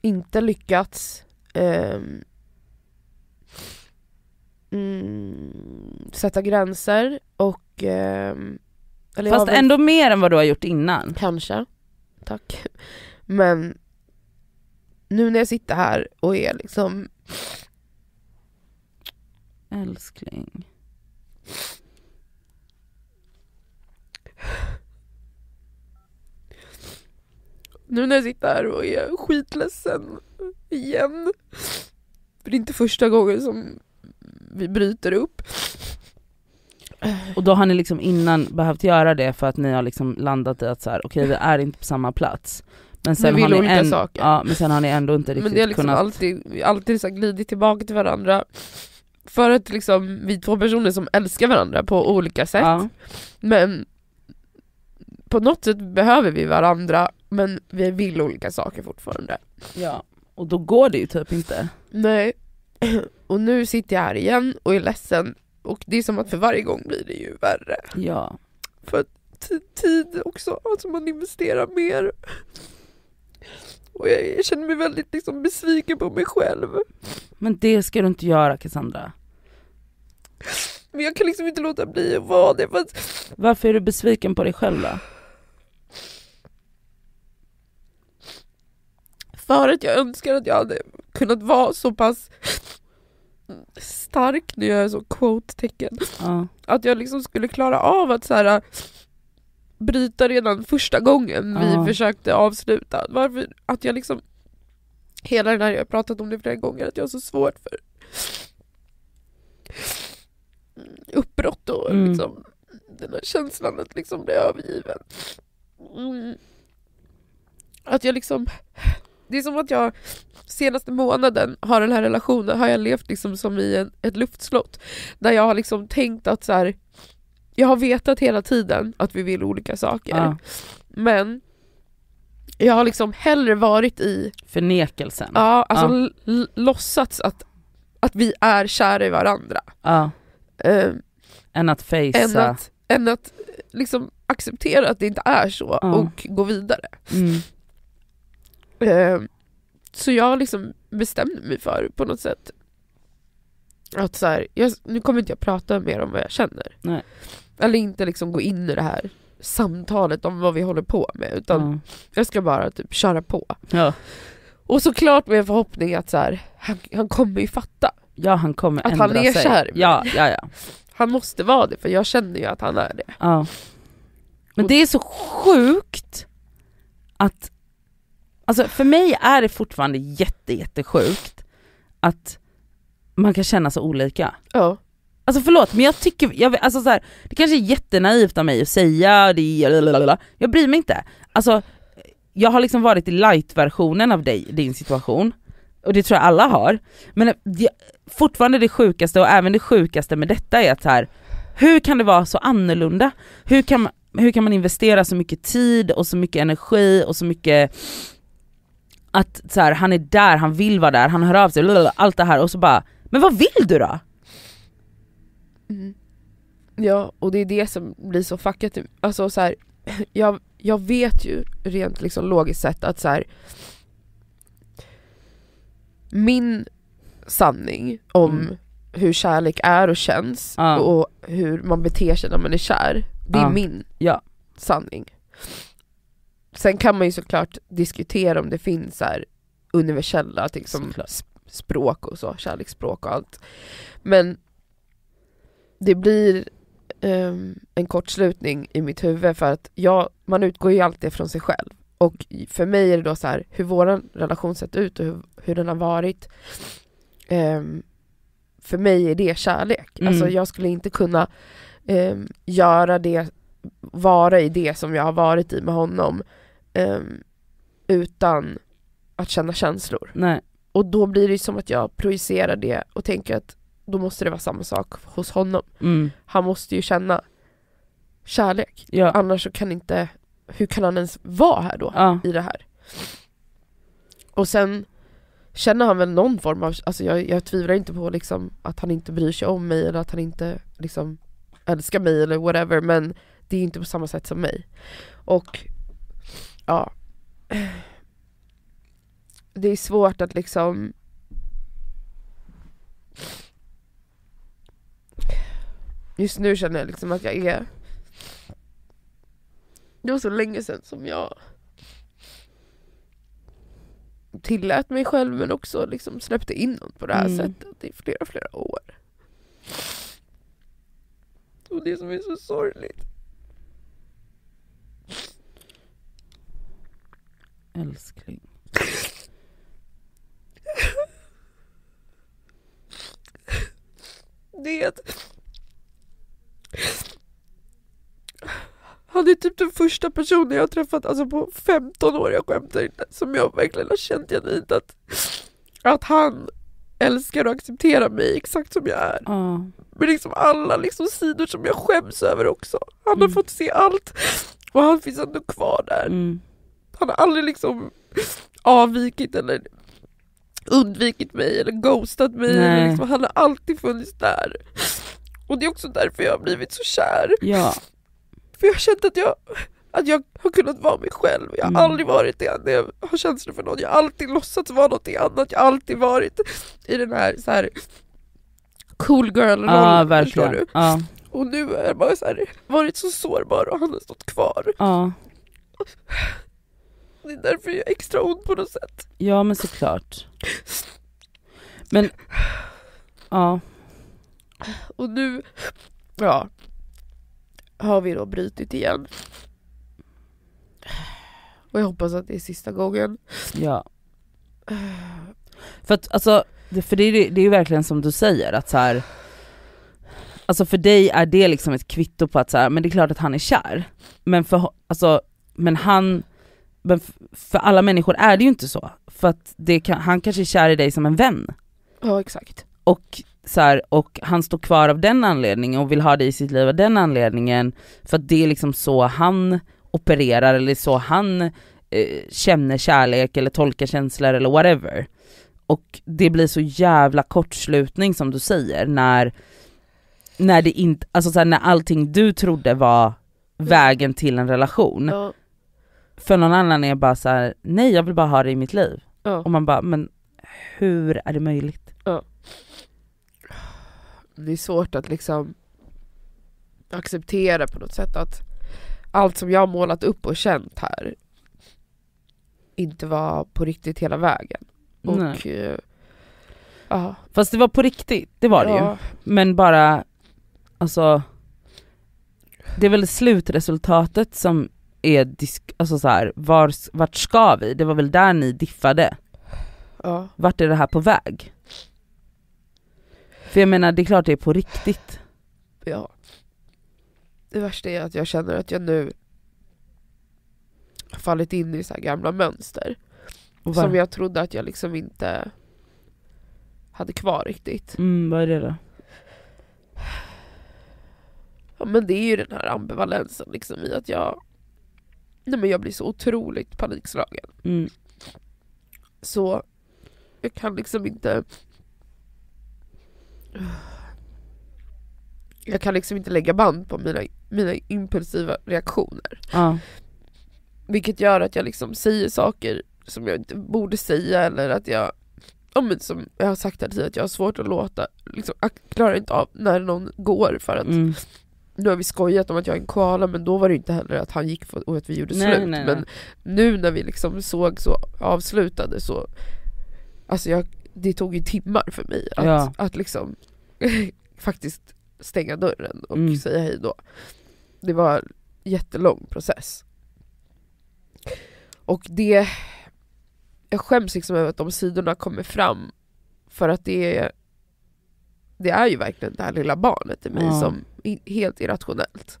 inte lyckats eh, sätta gränser och eh, Fast ändå mer än vad du har gjort innan? Kanske, tack. Men nu när jag sitter här och är liksom... Älskling. Nu när jag sitter här och är skitledsen igen. För det är inte första gången som vi bryter upp. Och då har ni liksom innan behövt göra det för att ni har liksom landat i att så här, okej okay, vi är inte på samma plats. Men, sen vill har olika en, saker. Ja, men sen har ni ändå inte riktigt kunnat... Men det har liksom kunnat... alltid, alltid så glidit tillbaka till varandra. För att liksom, vi är två personer som älskar varandra på olika sätt. Ja. Men på något sätt behöver vi varandra, men vi vill olika saker fortfarande. Ja, och då går det ju typ inte. Nej. (clears throat) Och nu sitter jag här igen och är ledsen. Och det är som att för varje gång blir det ju värre. Ja. För tid också, alltså man investerar mer. Och jag känner mig väldigt liksom besviken på mig själv. Men det ska du inte göra Cassandra. Men jag kan liksom inte låta bli att vara det. Fast... Varför är du besviken på dig själv då? För att jag önskar att jag hade kunnat vara så pass stark, nu gör jag så quote-tecken, uh. att jag liksom skulle klara av att så här bryta redan första gången vi ja. försökte avsluta. Varför, att jag liksom, hela den här, jag har pratat om det flera gånger, att jag har så svårt för uppbrott och mm. liksom, den här känslan att liksom bli övergiven. Mm. Att jag liksom, det är som att jag senaste månaden har den här relationen, har jag levt liksom som i en, ett luftslott. Där jag har liksom tänkt att så här, jag har vetat hela tiden att vi vill olika saker. Ja. Men jag har liksom hellre varit i förnekelsen. Ja, alltså ja. låtsats att, att vi är kära i varandra. Ja. Eh, än att fejsa. Än att, än att eh, liksom acceptera att det inte är så ja. och gå vidare. Mm. Eh, så jag liksom bestämde mig för på något sätt att så här, jag, nu kommer inte jag prata mer om vad jag känner. Nej eller inte liksom gå in i det här samtalet om vad vi håller på med, utan mm. jag ska bara typ köra på. Ja. Och såklart med en förhoppning att så här, han, han kommer ju fatta. Ja han kommer att ändra sig. Att han är sig. kär ja, ja, ja. Han måste vara det för jag känner ju att han är det. Ja. Men det är så sjukt att, alltså för mig är det fortfarande jätte, jättesjukt att man kan känna så olika. Ja. Alltså förlåt men jag tycker, jag, alltså så här, det kanske är jättenaivt av mig att säga det, lalalala. jag bryr mig inte. Alltså jag har liksom varit i light-versionen av dig, din situation, och det tror jag alla har. Men det, fortfarande det sjukaste, och även det sjukaste med detta är att här, hur kan det vara så annorlunda? Hur kan, man, hur kan man investera så mycket tid och så mycket energi och så mycket att så här, han är där, han vill vara där, han hör av sig, lalalala, allt det här och så bara, men vad vill du då? Mm. Ja, och det är det som blir så fuckat. Typ. Alltså så här, (laughs) jag, jag vet ju rent liksom logiskt sett att så här, min sanning om mm. hur kärlek är och känns ah. och hur man beter sig när man är kär, det är min ja. sanning. Sen kan man ju såklart diskutera om det finns här universella liksom, såklart. språk och så, kärleksspråk och allt. Men det blir um, en kortslutning i mitt huvud för att jag, man utgår ju alltid från sig själv. Och för mig är det då så här, hur vår relation sett ut och hur, hur den har varit. Um, för mig är det kärlek. Mm. Alltså jag skulle inte kunna um, göra det, vara i det som jag har varit i med honom utan att känna känslor. Nej. Och då blir det som att jag projicerar det och tänker att då måste det vara samma sak hos honom. Mm. Han måste ju känna kärlek. Ja. Annars kan inte, hur kan han ens vara här då? Ja. I det här. Och sen känner han väl någon form av, alltså jag, jag tvivlar inte på liksom att han inte bryr sig om mig eller att han inte liksom älskar mig eller whatever men det är inte på samma sätt som mig. Och ja, det är svårt att liksom Just nu känner jag liksom att jag är... Det var så länge sedan som jag tillät mig själv men också liksom släppte in något på det här mm. sättet i flera, flera år. Och det som är så sorgligt. Älskling. Det han är typ den första personen jag har träffat alltså på 15 år, jag skämtar inte, som jag verkligen har känt genuint att, att han älskar och accepterar mig exakt som jag är. Oh. Med liksom alla liksom sidor som jag skäms över också. Han mm. har fått se allt och han finns ändå kvar där. Mm. Han har aldrig liksom avvikit eller undvikit mig eller ghostat mig. liksom, han har alltid funnits där. Och det är också därför jag har blivit så kär. Ja. För jag har känt att jag, att jag har kunnat vara mig själv. Jag har mm. aldrig varit det när jag har känslor för någon. Jag har alltid låtsats vara något annat. Jag har alltid varit i den här, så här cool girl-rollen. Ja, verkligen. Ja. Och nu har jag bara så här, varit så sårbar och han har stått kvar. Ja. Det är därför jag är extra ont på något sätt. Ja men såklart. Men, ja. Och nu, ja, har vi då brutit igen. Och jag hoppas att det är sista gången. Ja. För att alltså, för det, är, det är ju verkligen som du säger att så här, alltså för dig är det liksom ett kvitto på att så här, men det är klart att han är kär. Men för, alltså, men han, men för alla människor är det ju inte så. För att kan, han kanske är kär i dig som en vän. Ja exakt. Och så här, och han står kvar av den anledningen och vill ha dig i sitt liv av den anledningen, för att det är liksom så han opererar eller så han eh, känner kärlek eller tolkar känslor eller whatever. Och det blir så jävla kortslutning som du säger när, när, det in, alltså så här, när allting du trodde var mm. vägen till en relation, ja. för någon annan är bara så här, nej jag vill bara ha det i mitt liv. Ja. Och man bara, men hur är det möjligt? det är svårt att liksom acceptera på något sätt att allt som jag har målat upp och känt här inte var på riktigt hela vägen. Och, uh, Fast det var på riktigt, det var det ju. Men bara, alltså det är väl slutresultatet som är, disk alltså så här, var, vart ska vi? Det var väl där ni diffade? Ja. Vart är det här på väg? För jag menar, det är klart det är på riktigt. Ja. Det värsta är att jag känner att jag nu har fallit in i så här gamla mönster. Var? Som jag trodde att jag liksom inte hade kvar riktigt. Mm, vad är det då? Ja men det är ju den här ambivalensen liksom i att jag Nej men jag blir så otroligt panikslagen. Mm. Så jag kan liksom inte jag kan liksom inte lägga band på mina, mina impulsiva reaktioner. Ja. Vilket gör att jag liksom säger saker som jag inte borde säga eller att jag, som jag har sagt här tidigare, att jag har svårt att låta, liksom, jag klarar inte av när någon går för att mm. Nu har vi skojat om att jag är en koala men då var det inte heller att han gick och att vi gjorde nej, slut. Nej, nej. Men nu när vi liksom såg så avslutade så Alltså jag det tog ju timmar för mig att, ja. att liksom (laughs) faktiskt stänga dörren och mm. säga hej då. Det var en jättelång process. Och det, jag skäms liksom över att de sidorna kommer fram för att det är, det är ju verkligen det här lilla barnet i mig ja. som är helt irrationellt.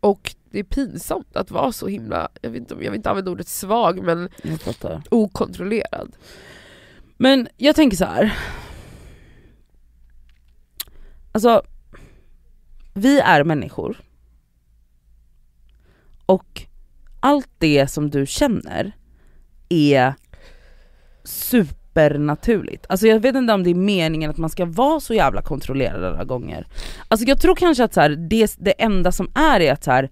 Och det är pinsamt att vara så himla, jag, vet inte, jag vill inte använda ordet svag men okontrollerad. Men jag tänker så här. Alltså, vi är människor. Och allt det som du känner är supernaturligt. Alltså jag vet inte om det är meningen att man ska vara så jävla kontrollerad alla gånger. Alltså jag tror kanske att så här, det, det enda som är är att så här,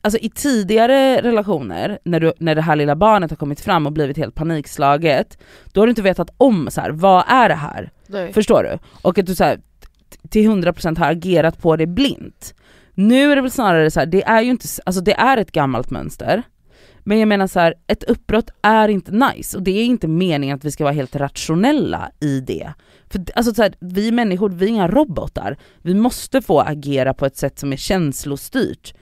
alltså i tidigare relationer, när, du, när det här lilla barnet har kommit fram och blivit helt panikslaget, då har du inte vetat om så här, vad är det här? Nej. Förstår du? Och att du så här, till 100% har agerat på det blint. Nu är det väl snarare så här, det är ju inte, alltså det är ett gammalt mönster. Men jag menar så här, ett uppbrott är inte nice och det är inte meningen att vi ska vara helt rationella i det. För alltså så här, vi människor, vi är inga robotar. Vi måste få agera på ett sätt som är känslostyrt.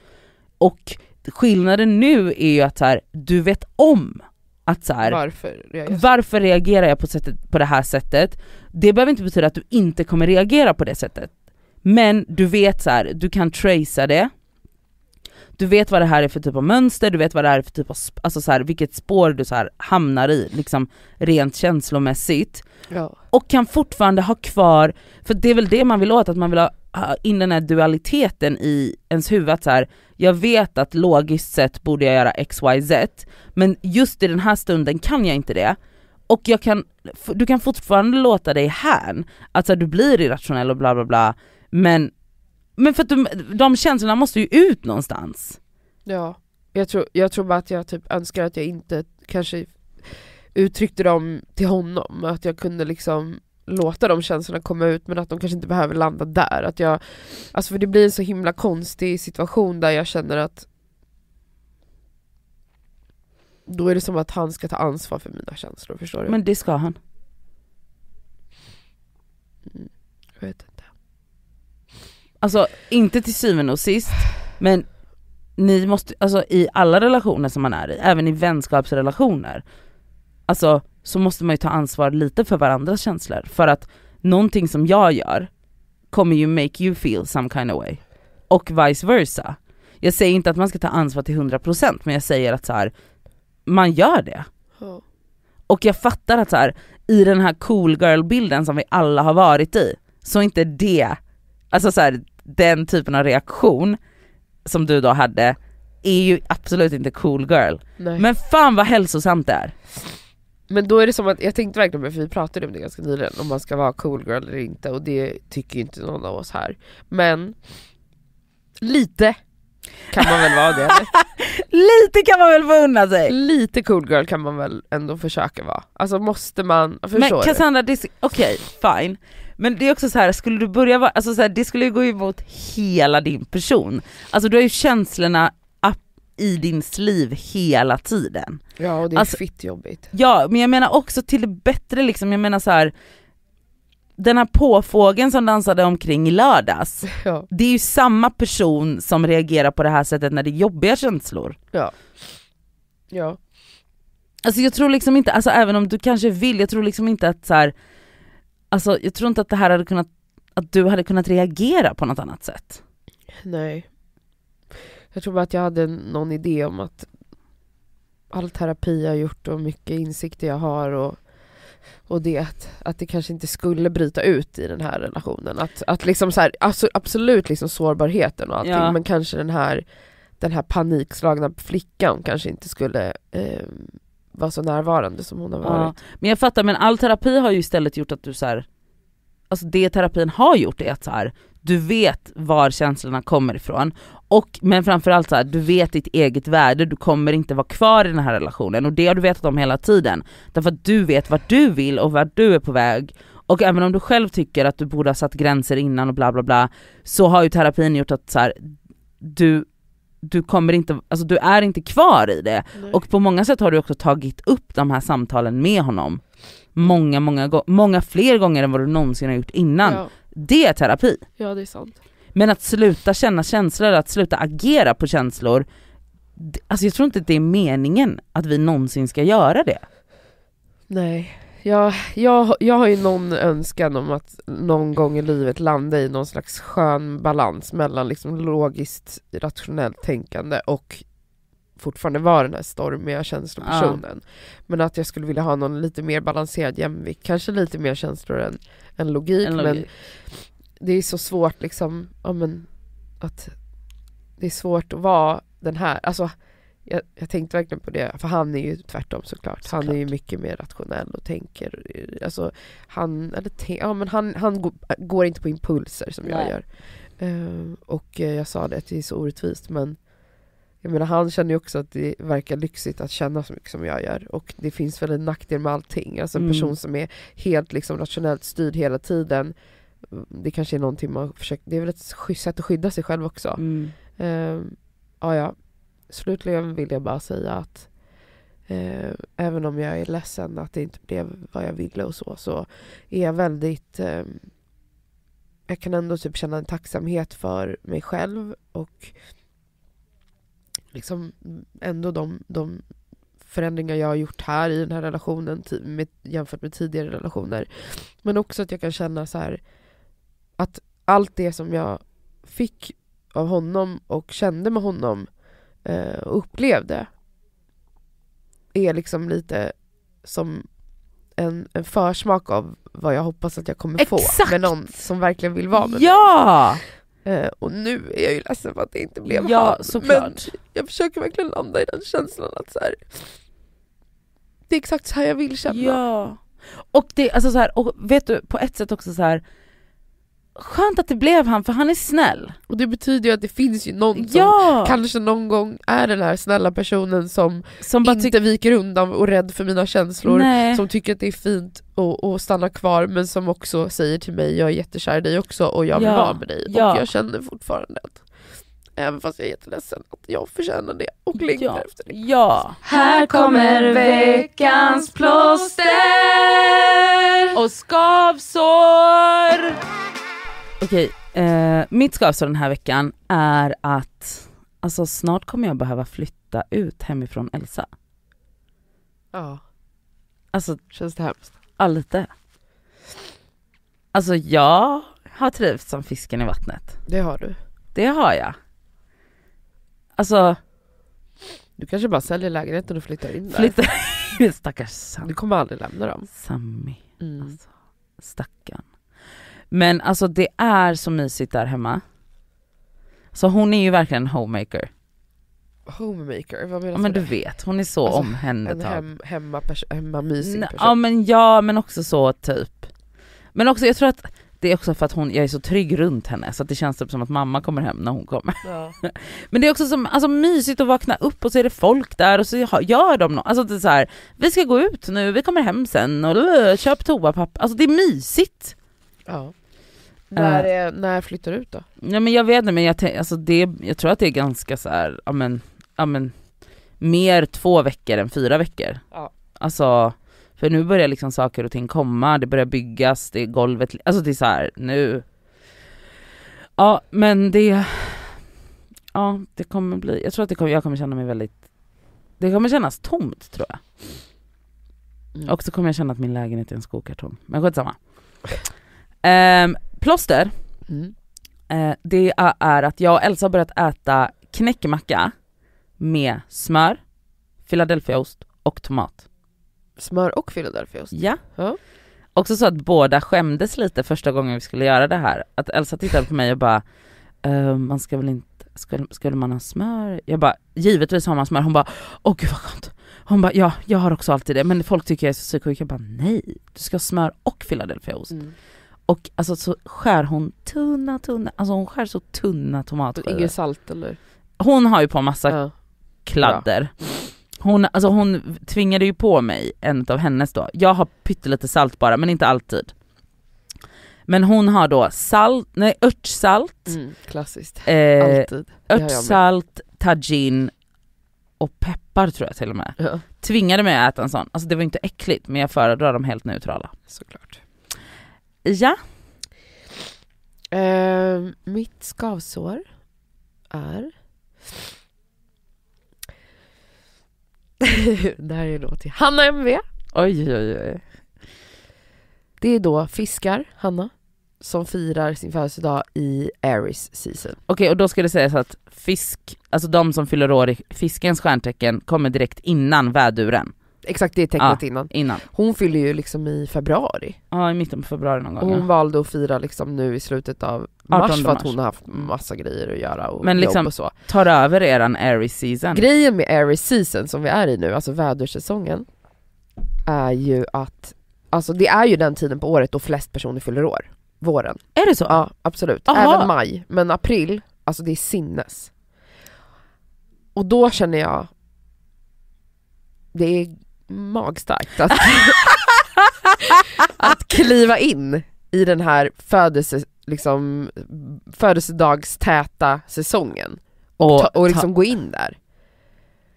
Och skillnaden nu är ju att här, du vet om att så här, varför, reagerar varför reagerar jag på, sättet, på det här sättet? Det behöver inte betyda att du inte kommer reagera på det sättet. Men du vet så här, du kan tracea det, du vet vad det här är för typ av mönster, du vet vad det här är för typ av, alltså så här, vilket spår du så här hamnar i liksom rent känslomässigt. Ja. Och kan fortfarande ha kvar, för det är väl det man vill åt, att man vill ha in den här dualiteten i ens huvud, att så här, jag vet att logiskt sett borde jag göra XYZ, men just i den här stunden kan jag inte det. Och jag kan, du kan fortfarande låta dig hän, att alltså, du blir irrationell och bla bla bla, men men för att de, de känslorna måste ju ut någonstans. Ja, jag tror, jag tror bara att jag typ önskar att jag inte kanske uttryckte dem till honom, att jag kunde liksom låta de känslorna komma ut men att de kanske inte behöver landa där. Att jag, alltså för det blir en så himla konstig situation där jag känner att då är det som att han ska ta ansvar för mina känslor, förstår du? Men det ska han. Mm, jag vet inte. Alltså inte till syvende och sist, men ni måste, alltså i alla relationer som man är i, även i vänskapsrelationer, alltså så måste man ju ta ansvar lite för varandras känslor. För att någonting som jag gör kommer ju make you feel some kind of way. Och vice versa. Jag säger inte att man ska ta ansvar till 100% men jag säger att så här, man gör det. Och jag fattar att så här, i den här cool girl-bilden som vi alla har varit i, så inte det, alltså så här, den typen av reaktion som du då hade är ju absolut inte cool girl. Nej. Men fan vad hälsosamt det är. Men då är det som att, jag tänkte verkligen, för vi pratade om det ganska nyligen, om man ska vara cool girl eller inte och det tycker ju inte någon av oss här. Men lite kan man väl vara det? (laughs) Lite kan man väl få unna sig. Lite cool girl kan man väl ändå försöka vara. Alltså måste man, förstår Men Cassandra, okej okay, fine. Men det är också så här, skulle du börja vara, alltså så här, det skulle ju gå emot hela din person. Alltså du har ju känslorna i din liv hela tiden. Ja och det är alltså, fitt jobbigt. Ja men jag menar också till det bättre liksom, jag menar så här, den här påfågeln som dansade omkring i lördags, (laughs) ja. det är ju samma person som reagerar på det här sättet när det är jobbiga känslor. Ja. ja. Alltså jag tror liksom inte, alltså även om du kanske vill, jag tror liksom inte att så här, alltså jag tror inte att det här hade kunnat, att du hade kunnat reagera på något annat sätt. Nej. Jag tror bara att jag hade någon idé om att all terapi jag gjort och mycket insikter jag har och och det att, att det kanske inte skulle bryta ut i den här relationen. Att, att liksom så här, alltså absolut liksom sårbarheten och allting ja. men kanske den här, den här panikslagna flickan kanske inte skulle eh, vara så närvarande som hon har varit. Ja. Men jag fattar, men all terapi har ju istället gjort att du så här, alltså det terapin har gjort är att så här, du vet var känslorna kommer ifrån och, men framförallt så här, du vet ditt eget värde, du kommer inte vara kvar i den här relationen och det har du vetat om hela tiden. Därför att du vet vad du vill och vart du är på väg. Och även om du själv tycker att du borde ha satt gränser innan och bla bla bla, så har ju terapin gjort att så här, du, du kommer inte, alltså du är inte kvar i det. Nej. Och på många sätt har du också tagit upp de här samtalen med honom. Många, många, många fler gånger än vad du någonsin har gjort innan. Ja. Det är terapi. Ja det är sant. Men att sluta känna känslor, att sluta agera på känslor, alltså jag tror inte att det är meningen att vi någonsin ska göra det. Nej, jag, jag, jag har ju någon önskan om att någon gång i livet landa i någon slags skön balans mellan liksom logiskt rationellt tänkande och fortfarande vara den här stormiga känslopersonen. Ja. Men att jag skulle vilja ha någon lite mer balanserad jämvikt, kanske lite mer känslor än, än logik, en logik. Men det är så svårt liksom, ja men, att det är svårt att vara den här, alltså jag, jag tänkte verkligen på det, för han är ju tvärtom såklart. såklart. Han är ju mycket mer rationell och tänker, alltså han, eller ja men han, han går, inte på impulser som Nej. jag gör. Uh, och eh, jag sa det, att det är så orättvist men jag menar han känner ju också att det verkar lyxigt att känna så mycket som jag gör och det finns väl en nackdel med allting. Alltså en mm. person som är helt liksom rationellt styrd hela tiden det kanske är någonting man försöker, det är väl ett sätt att skydda sig själv också. Mm. Eh, ja, ja. Slutligen vill jag bara säga att eh, även om jag är ledsen att det inte blev vad jag ville och så, så är jag väldigt eh, jag kan ändå typ känna en tacksamhet för mig själv och liksom ändå de, de förändringar jag har gjort här i den här relationen med, jämfört med tidigare relationer. Men också att jag kan känna så här att allt det som jag fick av honom och kände med honom eh, och upplevde är liksom lite som en, en försmak av vad jag hoppas att jag kommer Exakt. få med någon som verkligen vill vara med ja! mig. Eh, och nu är jag ju ledsen för att det inte blev ja, han, såklart. men jag försöker verkligen landa i den känslan att så här, det är exakt så här jag vill känna. Ja. Och det, alltså så här, och vet du, på ett sätt också så här skönt att det blev han för han är snäll. Och det betyder ju att det finns ju någon ja. som kanske någon gång är den här snälla personen som, som inte viker undan och är rädd för mina känslor, Nej. som tycker att det är fint att, stanna kvar men som också säger till mig jag är jättekär i dig också och jag vill ja. vara med dig ja. och jag känner fortfarande att Även fast jag är jätteledsen att jag förtjänar det och längtar ja. efter det. Ja. Här kommer veckans plåster och skavsår. Okej, eh, mitt skavsår den här veckan är att alltså snart kommer jag behöva flytta ut hemifrån Elsa. Ja. Alltså, Känns det hemskt? Ja, lite. Alltså jag har trivts som fisken i vattnet. Det har du. Det har jag. Alltså Du kanske bara säljer lägenheten och flyttar in där. Flytta in, (laughs) stackars Sam. Du kommer aldrig lämna dem. Sammy. Mm. Alltså, stackarn. Men alltså det är så mysigt där hemma. Så hon är ju verkligen homemaker. Homemaker, vad menar du? Ja, men du vet, hon är så alltså, omhändertagen. En hem, hemma hemmamysig person. Ja men ja, men också så typ. Men också jag tror att det är också för att hon, jag är så trygg runt henne så det känns typ som att mamma kommer hem när hon kommer. Ja. (laughs) Men det är också som, alltså, mysigt att vakna upp och så är det folk där och så gör de något. Alltså det är så här, vi ska gå ut nu, vi kommer hem sen och köp toapapper. Alltså det är mysigt. Ja. När, eh. är, när flyttar du ut då? Ja, men jag vet inte, men jag, alltså det, jag tror att det är ganska så här, ja men, mer två veckor än fyra veckor. Ja. Alltså, för nu börjar liksom saker och ting komma, det börjar byggas, det är golvet, alltså det är så här, nu. Ja men det, ja det kommer bli, jag tror att det kommer, jag kommer känna mig väldigt, det kommer kännas tomt tror jag. Mm. Och så kommer jag känna att min lägenhet är en skokartong, men skitsamma. Um, plåster, mm. uh, det är att jag och Elsa har börjat äta knäckemacka med smör, Philadelphiaost och tomat. Smör och Philadelphiaost? Ja. ja. Också så att båda skämdes lite första gången vi skulle göra det här. Att Elsa tittade på mig och bara, uh, man ska väl inte, skulle, skulle man ha smör? Jag bara, givetvis har man smör. Hon bara, åh gud vad skönt. Hon bara, ja jag har också alltid det men folk tycker jag är så psykisk. Jag bara, nej du ska ha smör och Philadelphiaost. Mm. Och alltså så skär hon tunna, tunna, alltså hon skär så tunna tomatskivor. Inget salt eller? Hon har ju på massa ja. kladder. Hon, alltså hon tvingade ju på mig en av hennes då. Jag har pyttelite salt bara men inte alltid. Men hon har då salt, nej örtsalt. Mm, klassiskt, eh, alltid. Örtsalt, tajin och peppar tror jag till och med. Ja. Tvingade mig att äta en sån. Alltså det var inte äckligt men jag föredrar de helt neutrala. Såklart. Ja. Uh, mitt skavsår är... (laughs) det här är då till Hanna MV. Oj, oj, oj. Det är då fiskar, Hanna, som firar sin födelsedag i Aries season. Okej, okay, och då ska det sägas att fisk, alltså de som fyller år i fiskens stjärntecken kommer direkt innan väduren. Exakt, det är tecknat ah, ja, innan. innan. Hon fyller ju liksom i februari. Ja, i mitten på februari någon gång. hon ja. valde att fira liksom nu i slutet av mars för att hon har haft massa grejer att göra och Men liksom, jobb och så. Men liksom, tar över eran airy season. Grejen med airy season som vi är i nu, alltså vädersäsongen, är ju att, alltså det är ju den tiden på året då flest personer fyller år. Våren. Är det så? Ja, absolut. Aha. Även maj. Men april, alltså det är sinnes. Och då känner jag, det är magstarkt att, (laughs) att kliva in i den här födelse, liksom, födelsedagstäta säsongen och, och, ta, och liksom ta, gå in där.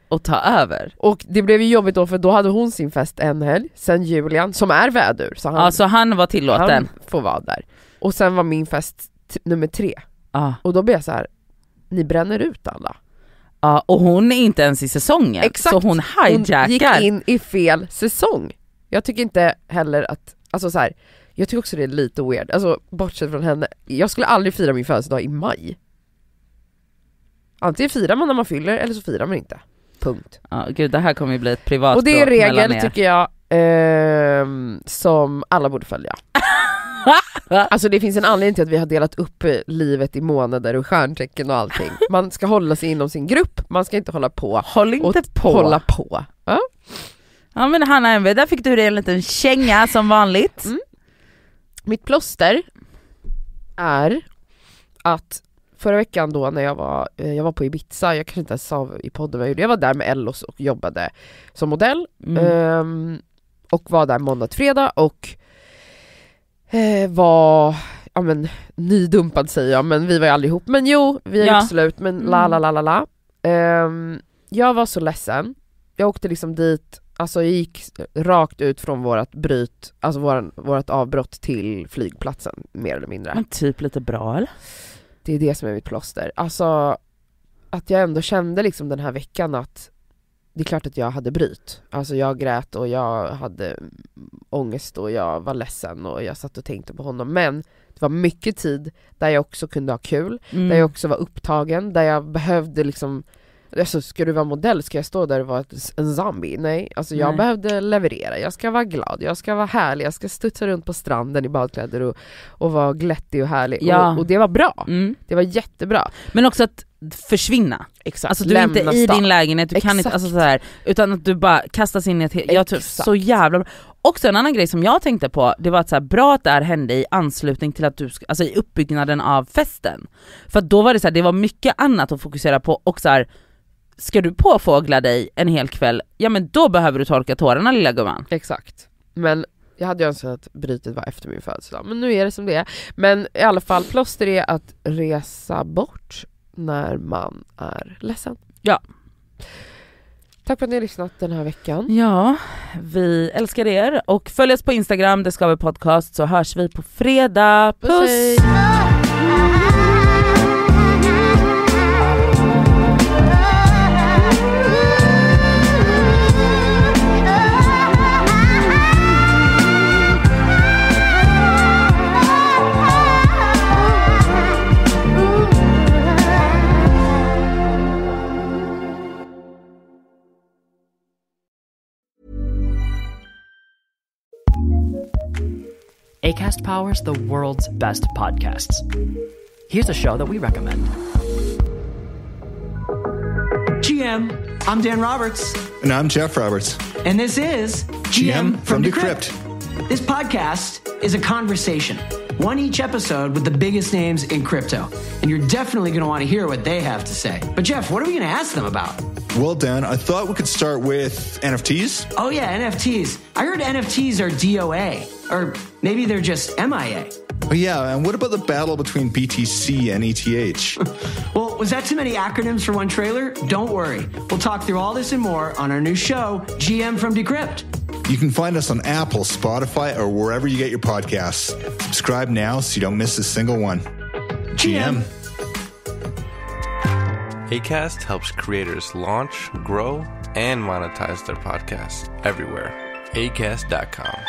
Och ta över. Och det blev ju jobbigt då för då hade hon sin fest en helg, sen Julian, som är vädur. Så han, alltså han var tillåten? Han får vara där. Och sen var min fest nummer tre. Ah. Och då blev jag så här, ni bränner ut alla. Ja, och hon är inte ens i säsongen. Exakt. Så hon hijackar. Hon gick in i fel säsong. Jag tycker inte heller att, alltså så här, jag tycker också det är lite weird, alltså bortsett från henne, jag skulle aldrig fira min födelsedag i maj. Antingen firar man när man fyller eller så firar man inte. Punkt. Ja, gud det här kommer ju bli ett privat Och det är en regel tycker jag eh, som alla borde följa. (laughs) Alltså det finns en anledning till att vi har delat upp livet i månader och stjärntecken och allting. Man ska hålla sig inom sin grupp, man ska inte hålla på. Håll inte på. Hålla på. Ja. ja men Hanna Enve, där fick du dig en liten känga som vanligt. Mm. Mitt plåster är att förra veckan då när jag var, eh, jag var på Ibiza, jag kanske inte ens sa i podden vad jag gjorde, jag var där med Ellos och jobbade som modell. Mm. Um, och var där måndag, till fredag och eh, var ja men nydumpad säger jag, men vi var ju aldrig ihop. Men jo, vi är ja. gjort slut, men la mm. la la la la. Ehm, jag var så ledsen, jag åkte liksom dit, alltså jag gick rakt ut från vårat bryt, alltså våran, vårat avbrott till flygplatsen mer eller mindre. Men typ lite bra eller? Det är det som är mitt plåster. Alltså att jag ändå kände liksom den här veckan att det är klart att jag hade bryt. Alltså jag grät och jag hade ångest och jag var ledsen och jag satt och tänkte på honom. Men det var mycket tid där jag också kunde ha kul, mm. där jag mm. också var upptagen, där jag behövde liksom Alltså ska du vara modell, ska jag stå där och vara en zombie? Nej, alltså jag Nej. behövde leverera, jag ska vara glad, jag ska vara härlig, jag ska studsa runt på stranden i badkläder och, och vara glättig och härlig. Ja. Och, och, det var bra, mm. det var jättebra. Men också att försvinna. Exakt. Alltså du är Lämna inte i stan. din lägenhet, du Exakt. kan inte, alltså så här, utan att du bara kastas in i ett helt, jag tror, så jävla bra. Också en annan grej som jag tänkte på, det var att så här, bra att det här hände i anslutning till att du, alltså i uppbyggnaden av festen. För då var det så här, det var mycket annat att fokusera på och så här, ska du påfågla dig en hel kväll, ja men då behöver du torka tårarna lilla gumman. Exakt. Men jag hade ju önskat att brytet var efter min födelsedag, men nu är det som det är. Men i alla fall, plåster är att resa bort när man är ledsen. Ja. Tack för att ni har lyssnat den här veckan. Ja, vi älskar er och följ oss på Instagram, det ska vi podcast, så hörs vi på fredag. Puss! Puss ACAST powers the world's best podcasts. Here's a show that we recommend. GM, I'm Dan Roberts. And I'm Jeff Roberts. And this is GM, GM from, from Decrypt. Decrypt. This podcast is a conversation, one each episode with the biggest names in crypto. And you're definitely going to want to hear what they have to say. But, Jeff, what are we going to ask them about? Well, Dan, I thought we could start with NFTs. Oh, yeah, NFTs. I heard NFTs are DOA. Or maybe they're just MIA. Oh, yeah, and what about the battle between BTC and ETH? (laughs) well, was that too many acronyms for one trailer? Don't worry. We'll talk through all this and more on our new show, GM from Decrypt. You can find us on Apple, Spotify, or wherever you get your podcasts. Subscribe now so you don't miss a single one. GM. ACAST helps creators launch, grow, and monetize their podcasts everywhere. ACAST.com.